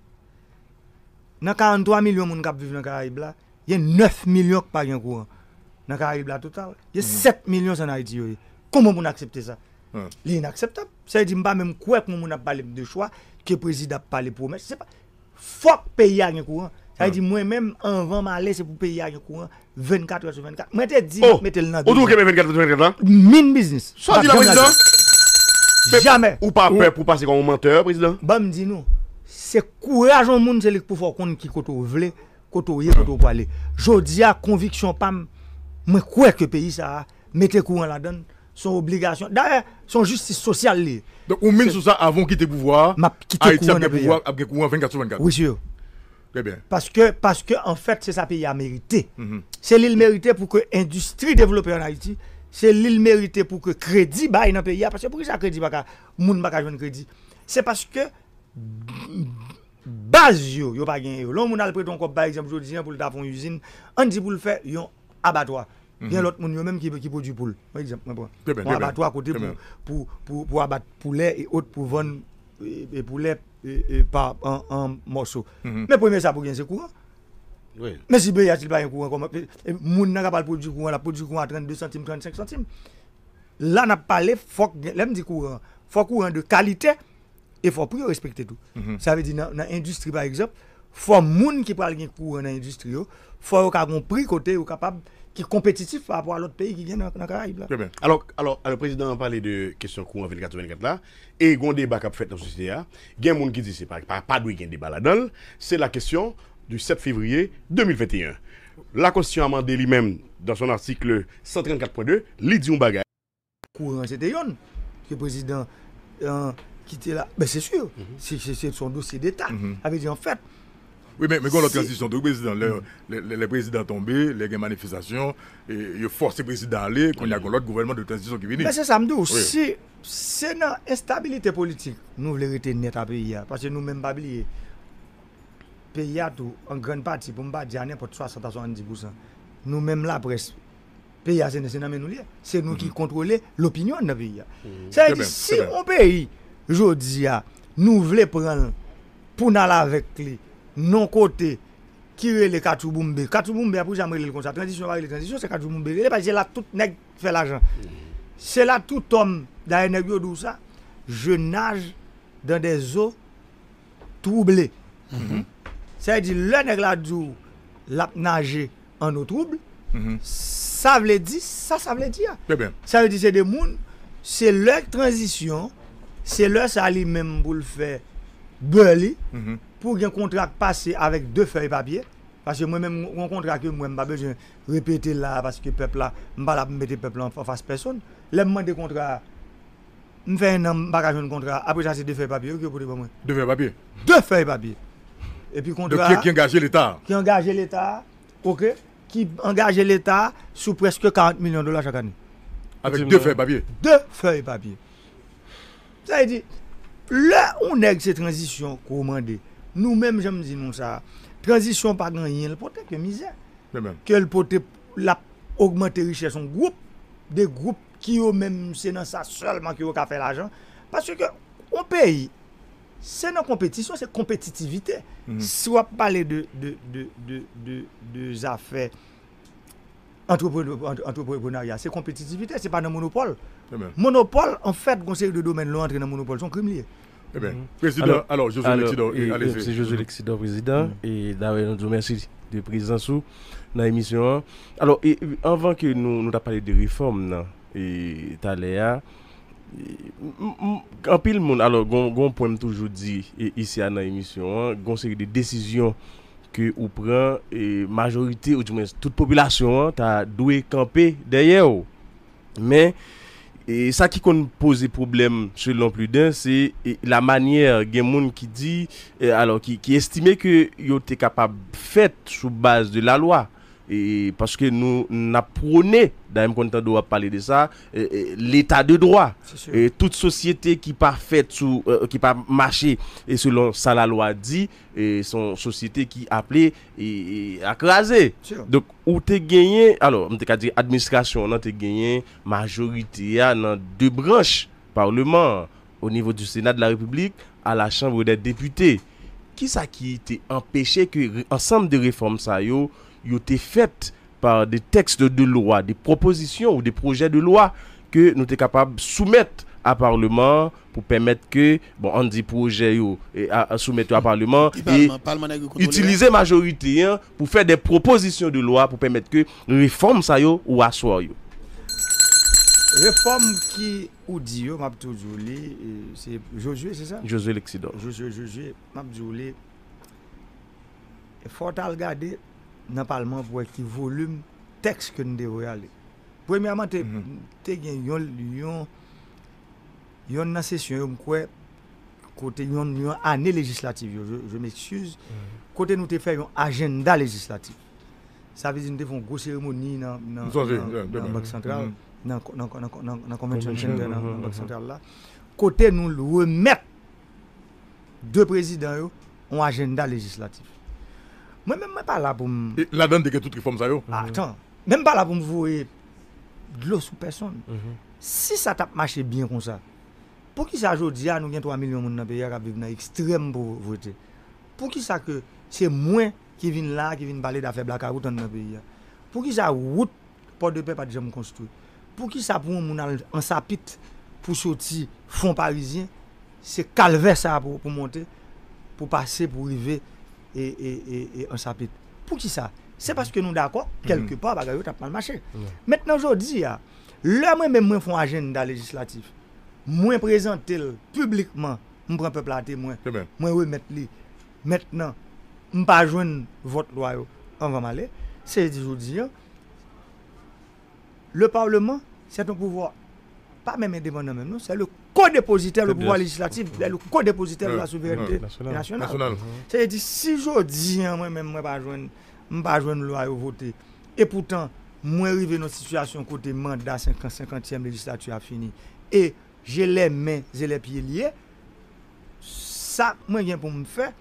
nan 43 milyon moun kap vive nan Il y a 9 millions qui pa gen mm-hmm. pas Nan Karayib la total, a 7 millions milyon san Haiti yo ye. Koman moun aksepte sa? Mm. Li inakseptab. Se di mba menm kwek moun moun ap parlé de chwa, ke prezid ap pale promes. Se pa, fok peyi a gen kouran. Sa di mwen menm anvan ma ale se pou pays a gen courant 24 sur 24. Mwen te di, mwen te l nan. O tou keme 24 ou 24 lan? Min biznis. Sa di la prezident? Jamais. Ou pas peur pour passer comme un menteur, président Bah, me dis nous, c'est courage au monde, c'est le pouvoir qu'on qui koto vle, koto yé, koto parler. Jodi a conviction pam, moi crois que pays ça mettez courant la donne son obligation. D'ailleurs, son justice sociale. Li. Donc, on mine sur ça avant quitter le pouvoir. Ma, quitter Haïti a pouvoir, a pouvoir 24 sur 24. Oui, sûr. Très bien. Parce que, parce que en fait, c'est ça pays a mérité. Mm -hmm. C'est l'île mérité pour que l'industrie développée en Haïti, Se li l merite pou ke kredi bay nan peyi apache pou ki sa kredi baka moun baka jwen kredi. Se paske baz yo yo pa gen yo. Loun moun al preton kop bay, eksemp, jo diyen pou li ta fon yuzine. An di pou l fe, yon abatwa. Mhm. Gen lot moun yo menm ki pou di pou. Mwen abatwa kote pou abat pou le e ot pou ven e pou le pa an mosso. Men pou ime sa pou gen se kou an. Mais si bien a n'y a pas un courant comme. Eh, moun n'a pas produit courant, la produit courant à 32 centimes, 35 centimes. Là, on a parlé, faut courant. Il courant. Faut courant de qualité et il faut respecter tout. Mhm. Ça veut dire, dans l'industrie, par exemple, faut moun qui parlent de courant dans l'industrie, faut qu'ils aient un prix côté, capable qui compétitif par rapport à l'autre pays qui vient dans, la Caraïbe. Très bien. Alors, alors, le président a parlé de question courant 24 là, et il y a un débat qui a fait dans la société. Hein. Il y a des gens qui dit que pas, pas, pas de débat là-dedans. C'est la question, Du 7 fevriye 2021 La konstituyant mande li men Dans son artikel 134.2 Li di yon bagay Kouran se te yon Ke prezident Kite la Be se sur Se son dosi de ta Ave di an fet Oui me kon la transisyon Le prezident tombe Le remanifisasyon E force prezident ale Kon ya kon lot govenman de transisyon ki vini Be se samdo Se se nan instabilite politik Nou vlerite net api ya Pase nou men babliye peya tou an gren pati pou mba djanen pot 60-70% nou menm la pres peya se nese nan men nou liye se nou ki mhm. kontrole lopinyon nan peya mhm. se yon di si ou peyi jodi ya nou vle pran pou nan la vek li non kote kire le katou boumbe katou boumbe apou jan mrele kon sa prendisyon vare le prendisyon se katou boumbe se la tout om e je nage dan de zo touble mhm. Sa y di lè nèk la djou lap nage an nou trouble, sa vle di, sa sa vle di ya. Sa vle di se de moun, se lèk transisyon, se lèk sa li mèm pou l'fè beli, pou gen kontrak pase avèk dè fèy papye, pasè mwen mèm mwen kontrak yon mwen mpapye, jen repete la paske pepla, mba la mbete pepla an fase person, lè mwen mwen de kontrak, mwen fè yon mbakajon kontrak, apè sa se dè fèy papye, dè fèy papye, dè fèy papye, Et puis contrat. qui, qui l'État Qui engager l'État, ok Qui engager l'État sous presque 40 millions de dollars chaque année. Avec deux feuilles papier Deux feuilles papier. Ça veut dire, là, on a ces transitions commandées. Nous-mêmes, j'aime dire non ça. Transition pas grand rien, le porter que misère. Que le porter la augmenter richesse en groupe, des groupes qui eux même c'est dans ça seulement qui ont fait l'argent. Parce que on paye Sè nan kompetisyon, sè kompetitivite. Mhm. Swa pale de zafè entreprenaryan. Sè kompetitivite, sè pa nan monopole. Eh monopole, an fèt, konseyri de domen lò entre nan monopole, son krim liye. E ben, prezident, alò, Josue Lek Sidor, alè zè. Josue Lek Sidor, prezident, mm. e dawe nan zomersi de prezentsou nan emisyon. Alò, anvan ke nou da pale de reform nan, e talè ya, Kampil moun, alo gwen pou m toujou di isi anan emisyon, gwen se yon de desisyon ke ou pran, majorite ou di mwen tout populasyon ta dwe kampe daye ou. Men, sa ki kon pose problem selon pludan, se la manyer gen moun ki di, alo ki estime ke yo te kapab fet sou base de la lwa. e paske nou na prone da yon konta do ap pale de sa e, e, l'eta de droit e tout sosyete ki pa fete euh, ki pa mache e selon sa la loi di e son sosyete ki aple akraze ou te genye majori te ya nan de branche parlement au niveau du senat de la republik a la chambre de depute ki sa ki te empeshe ki ensemble de reforme sa yo ont été faites par des textes de loi, des propositions ou des projets de loi que nous sommes capables de soumettre à Parlement pour permettre que, bon, on dit projet yo, et à, soumettre à Parlement et, utiliser majorité hein, pour faire des propositions de loi pour permettre que réforme ça yo ou assoir yo. Réforme qui ou dit yo, c'est Josué, c'est ça? Josué Lexidor. Josué, Josué, il faut regarder nan parlman pou wè ki volume tekst kèndè wè wè alè. Premièman mhm. te gen yon yon nan sèsyon yon mkwè kote yon anè legislatif yon. Je m'eksuse. Mhm. Kote nou te fè yon agenda legislatif. Sa vèzi nou te fè yon gò sèrymoni nan Bak Sentral. Nan konwen sèrymoni nan Bak Sentral la. Kote nou lè wè mèt dè prezident yon yon agenda legislatif. Mwen mwen pa la pou m... E, la dan deke tout reform sayo? A ah, tan, mwen mwen pa la pou m vowe glos ou person. Mhm. Si sa tap mache bin kon sa, pou ki sa jodi a nou gen 3 milyon moun nan peye akabib nan ekstrem pou vwote. Pou ki sa ke se mwen ki vin la, ki vin pale da feblak akaboutan nan peye. Pou ki sa wout, pot de pey pa dija mwen konstruy. Pou ki sa pou moun an sapit pou soti fond parizien, se kalve sa pou monte, pou pase, pou rivey, e an sapit. Pou ki sa? Se paske nou d'akor, kelke pa bagay yo tapman mache. Metnen jodi ya, lè mwen mwen fwen agen da legislatif, mwen prezentel publikman, mwen prepe plati, mwen mwen wè met li, metnen mwen pa jwen vot loyo, an van male, se jodi jodi ya, le parleman, se ton pouvo, pa mwen mwen devan nan mwen nou, se lè koum, Kodepozitev le pouwa legislatif, kodepozitev la souverenite nasyonal. Si jodi, mwen mwen pa jwen mwen pa jwen lwa yo vote, e poutan, mwen rive nou situasyon kote manda 50, 50e legislatiu a fini, e jelè men, jelè piye liye, sa mwen gen pou mwen fe,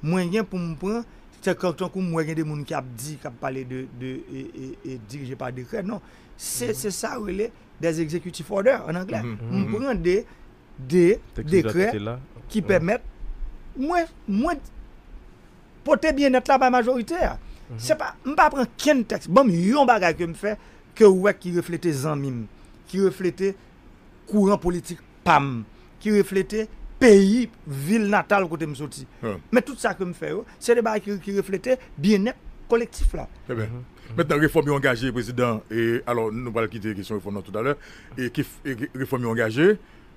mwen gen pou mwen pren, se kèl ton kou mwen gen de moun ki ap di, ki ap pale de, e dirje pa de kred, non, se mm-hmm. sa rele de executive order, an anklè, mwen pren de, de dekre ki pèmèt mwen pote bie net la pa majorite mwen pa pran ken tekst bom yon bagay ke m fè ke wè ki reflete zanmim ki reflete kourant politik pam, ki reflete peyi, vil natal kote m soti mè tout sa ke m fè yo se de bagay ki reflete bie net kolektif la mèten reformi ongajé president, alò nou pal kite kishon reforman tout alè reformi ongajé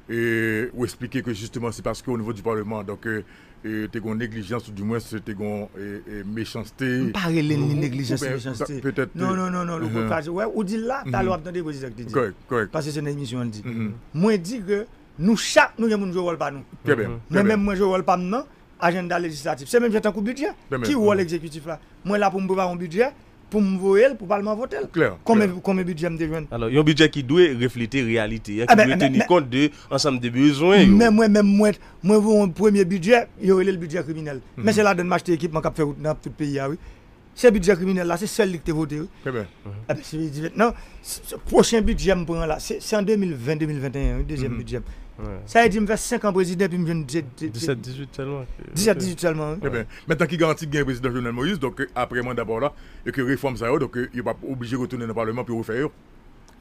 ou esplike ke justement se paske euh, euh, ou nivou di parlement te kon neglijans ou di mwen se te kon mechansete ou di la ta lwa apnande paske se nan emisyon an di mwen di ke nou chak nou gen moun jou wol pa nou mwen mwen jou wol pa mnen agenda legislatif mwen la pou mbouba yon bidye pour me voter, pour parlement voter. Combien combien budget me y Alors, un budget qui doit refléter la réalité, hein, qui ah ben, doit tenir compte de ensemble des besoins. Même moi même moi moi un premier budget, il y a le budget criminel. Mhm. Mais c'est là de m'acheter équipement qui fait route dans tout le pays ah oui. Ce budget criminel là, c'est celui qui tu voté. Très bien. Mhm. Ah ben, non, ce prochain budget me prend là, c'est en 2020 2021, le deuxième mhm. budget. Sa yè di mwen fè 50 an prezident, pi mwen jèn 17-18 chèlman. 17-18 chèlman. Mè tan ki gantik gen prezident Jounel Moïse, euh, apre mwen d'abord la, yè ki reform sa yo, yo pa obligé routounen nan parlouman pi ou fè yo.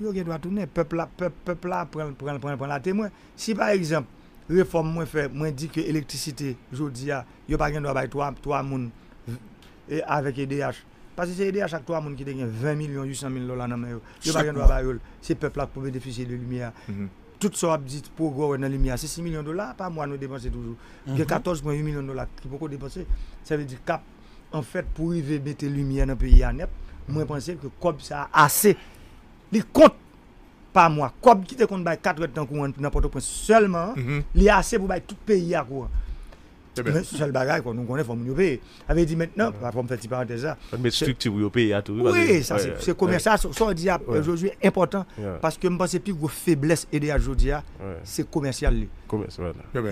Yo gen dwa routounen. Pepl la, pepl la, pren la temwen. Si par exemple, reform mwen fè, mwen di ki elektrisite, jodi ah, ya, e e yo pa gen dwa bay 3 moun, avek EDH. Pasi se EDH ak 3 moun ki te gen 20 milyon, 800 milyon lò la nan mè yo. Yo pa gen dwa bay yo. Se pepl la tout ça, dit pour gros dans lumière, c'est 6 millions de dollars pas moi, nous dépenser toujours. Il y a 14,8 millions de dollars qui beaucoup dépenser. Ça veut dire cap, en fait, pour y mettre lumière dans le pays moi, je pense que comme ça a assez. Il compte pas moi. COB qui te compte 4 heures dans n'importe quoi, seulement, mhm. il y a assez pour tout pays à courant. Mais c'est le seul bagage que nous connaissons il faut nous payer. avez dit maintenant, pour faire une petite parenthèse. Mais structure, vous payez hein, à tout. Oui, c'est commercial. Ce qu'on dit aujourd'hui est important. Parce que je pense que la plus grosse faiblesse Jodia. c'est commercial, commercial.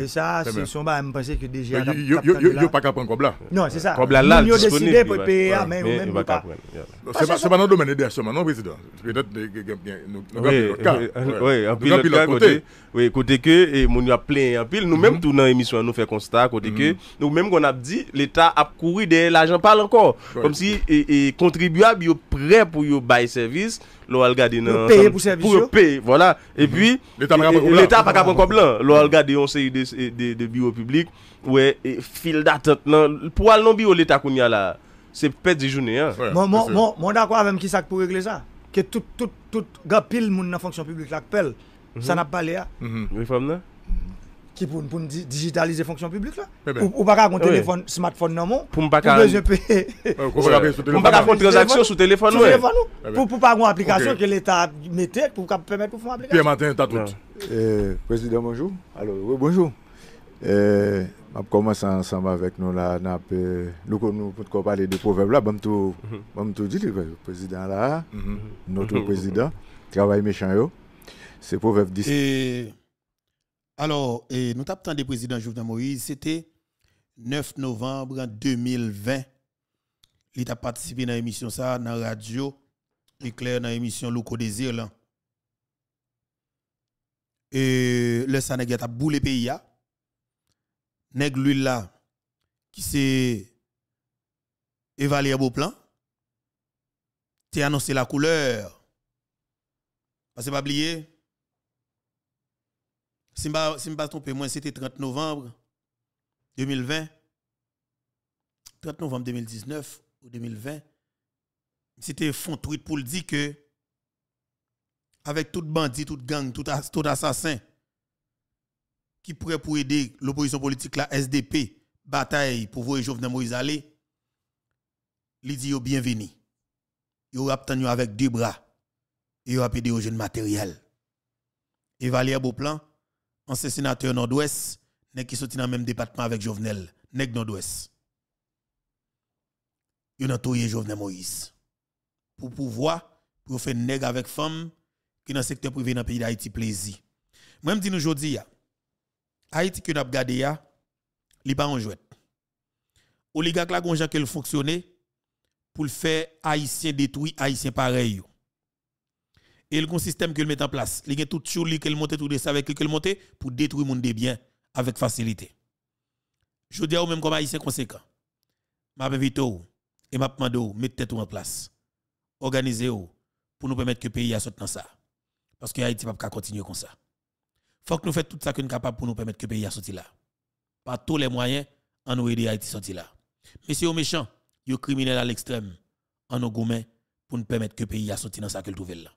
C'est ça, hein, que déjà. Bah, pas prendre Non, c'est ça. là, pas C'est pas le domaine non, président Oui, que, et a plein pile. nous même mhm. tout dans nous fait constat, côté que, mhm. nous-mêmes, qu'on a dit, l'État a couru derrière l'argent, parle encore. Comme si, et contribuable, prêt pour bail service. lò al gade nan... Pèye pou servisyon? Pèye, voilà. E pi, l'Etat pa kapon koblan. Lò al gade yon se yi de biwo publik, wè, fil datat nan... Pou al non biwo l'Etat koun ya la, se pet di jounen. Mwen da kwa avèm ki sak pou regle sa? Ke tout, tout, tout, gapil moun nan fonksyon publik lak pel. San ap pale ya. Reform mhm. nan? ki pou nou pou nou digitalize fonksyon publik la. Eh ou pa ka kon eh telefon, smartphone nan moun. Pou m pa ka... Pou m pa ka kon transaksyon sou telefon nou. Sou telefon nou. Non? Eh pou pa kon aplikasyon ke l'Etat mette pou ka ppemet pou fon aplikasyon. Pè matin, ta tout. Non. Prezident, bonjou. Alo, bonjou. M ap koman san ansemba vek nou la nou kon nou pou tko pale de povev la ban m tou, mm-hmm. ban m tou dite. Prezident la, mm-hmm. notou prezident, travaye me chan yo. Se povev disi... Alors, et nous tapons le président Jovenel Moïse, c'était 9 novembre 2020. Il a participé dans l'émission ça, dans la radio, éclair dans l'émission locaux Désir. Et le Sénégal a le pays. Nèg lui là, qui s'est Évalué plan, a annoncé la couleur. Parce que pas oublié si je ne me pas trompé, moi, c'était 30 novembre 2020. 30 novembre 2019 ou 2020. C'était fond tweet pour dire que avec tout bandit, toute gang, tout, assassin qui pourrait pour aider l'opposition politique, la SDP, bataille pour voir Jovenel Moïse aller, il dit bienvenue. Il ont obtenu avec deux bras. Il vous avez au jeune matériel. Et beau plan ancien sénateur nord-ouest, qui sorti dans le même département avec Jovenel, nèg nord-ouest. Yon a touye Jovenel Moïse. Pour pouvoir, pour faire nègre avec femme, qui dans le secteur privé dans le pays d'Haïti plaisir. Moi, je dis aujourd'hui, Haïti qui n'a pas gardé, il pas en jouet. Les oligarques gonjan qui fonctionner pour le faire haïtien détruit, haïtien pareil. Et le système qu'il met en place, il y a tout sur lui, qu'il monte, tout ça avec lui, qu'il monte, pour détruire le monde des biens avec facilité. Je dis à vous-même comme haïtien conséquent. Je vous et m'a demandé, mettre tout en place. Organisez-vous pour nous permettre que le pays soit dans ça. Parce que Haïti ne peut pas continuer comme ça. Il faut que nous fassions tout ça que nous capable pour nous permettre que le pays soit là. Par tous les moyens, en nous aider Haïti sortir là. Mais si vous méchant, vous criminel à l'extrême, en nous gourmet pour nous permettre que le pays sorti dans ça que vous trouve là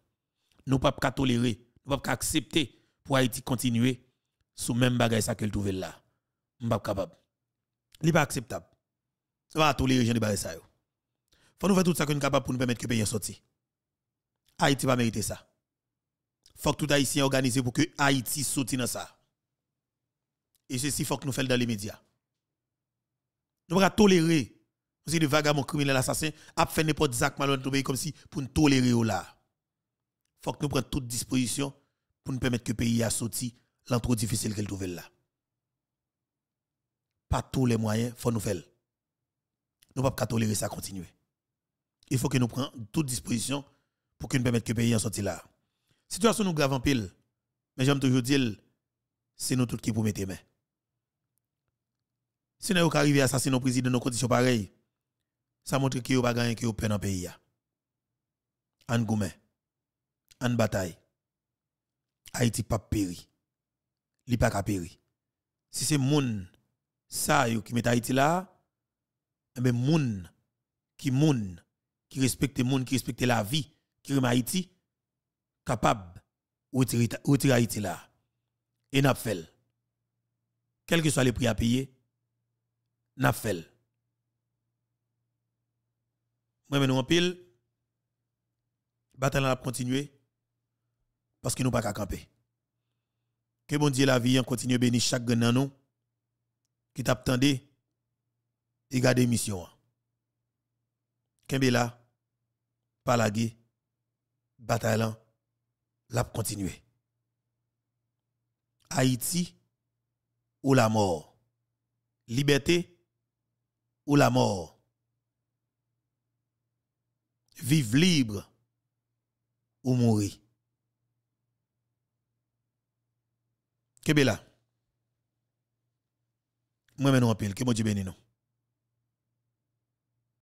nous ne pouvons pas tolérer, nous ne pouvons pas accepter pour Haïti continuer sous même bagage ça qu'elle trouve là. Nous pas capable. n'est pas acceptable. pouvons pas tolérer gens de bagage ça. Faut nous faire tout ça que nous capable pour nous permettre que pays sorti. Haïti va mériter ça. Faut que tout haïtien organisé pour que Haïti sorti dans ça. Et ceci faut que nous fassions dans les médias. Nous pas tolérer c'est des vagabonds criminels assassins a fait n'importe quoi comme si pour nous tolérer là faut que nous prenions toutes dispositions pour nous permettre que le pays a sorti l'entrée difficile qu'il trouve là. Pas tous les moyens, faut nous faire. Nous ne pouvons pas tolérer ça continuer. Il faut que nous prenions toutes dispositions pour que nous permettre que le pays en sorti là. Situation nous grave en pile, mais j'aime toujours dire, c'est nous tous qui mettre les mains. Si nous arrivons à assassiner nos présidents dans nos conditions pareilles, ça montre que n'y pas gagné, que nous dans le pays. Hein. En gourmet en bataille. Haïti pas péri. Li pas ka péri. Si c'est moun ça qui met Haïti là, eh ben moun qui moun qui respecte moun qui respecte la vie, qui remet Haïti capable retirer Haïti là. Et n'a fait. Quel que soit le prix à payer, n'a fait. Moi, maintenant en pile, bataille va continuer parce que nous pas qu'à camper. Que bon Dieu la vie continue à bénir chaque dans nous qui t'attendait et garder mission. la Palagé, Batalan, l'a continuer. Haïti ou la mort. Liberté ou la mort. Vive libre ou mourir. Ki bila? Mwen menou apil, ki mou jibeni nou.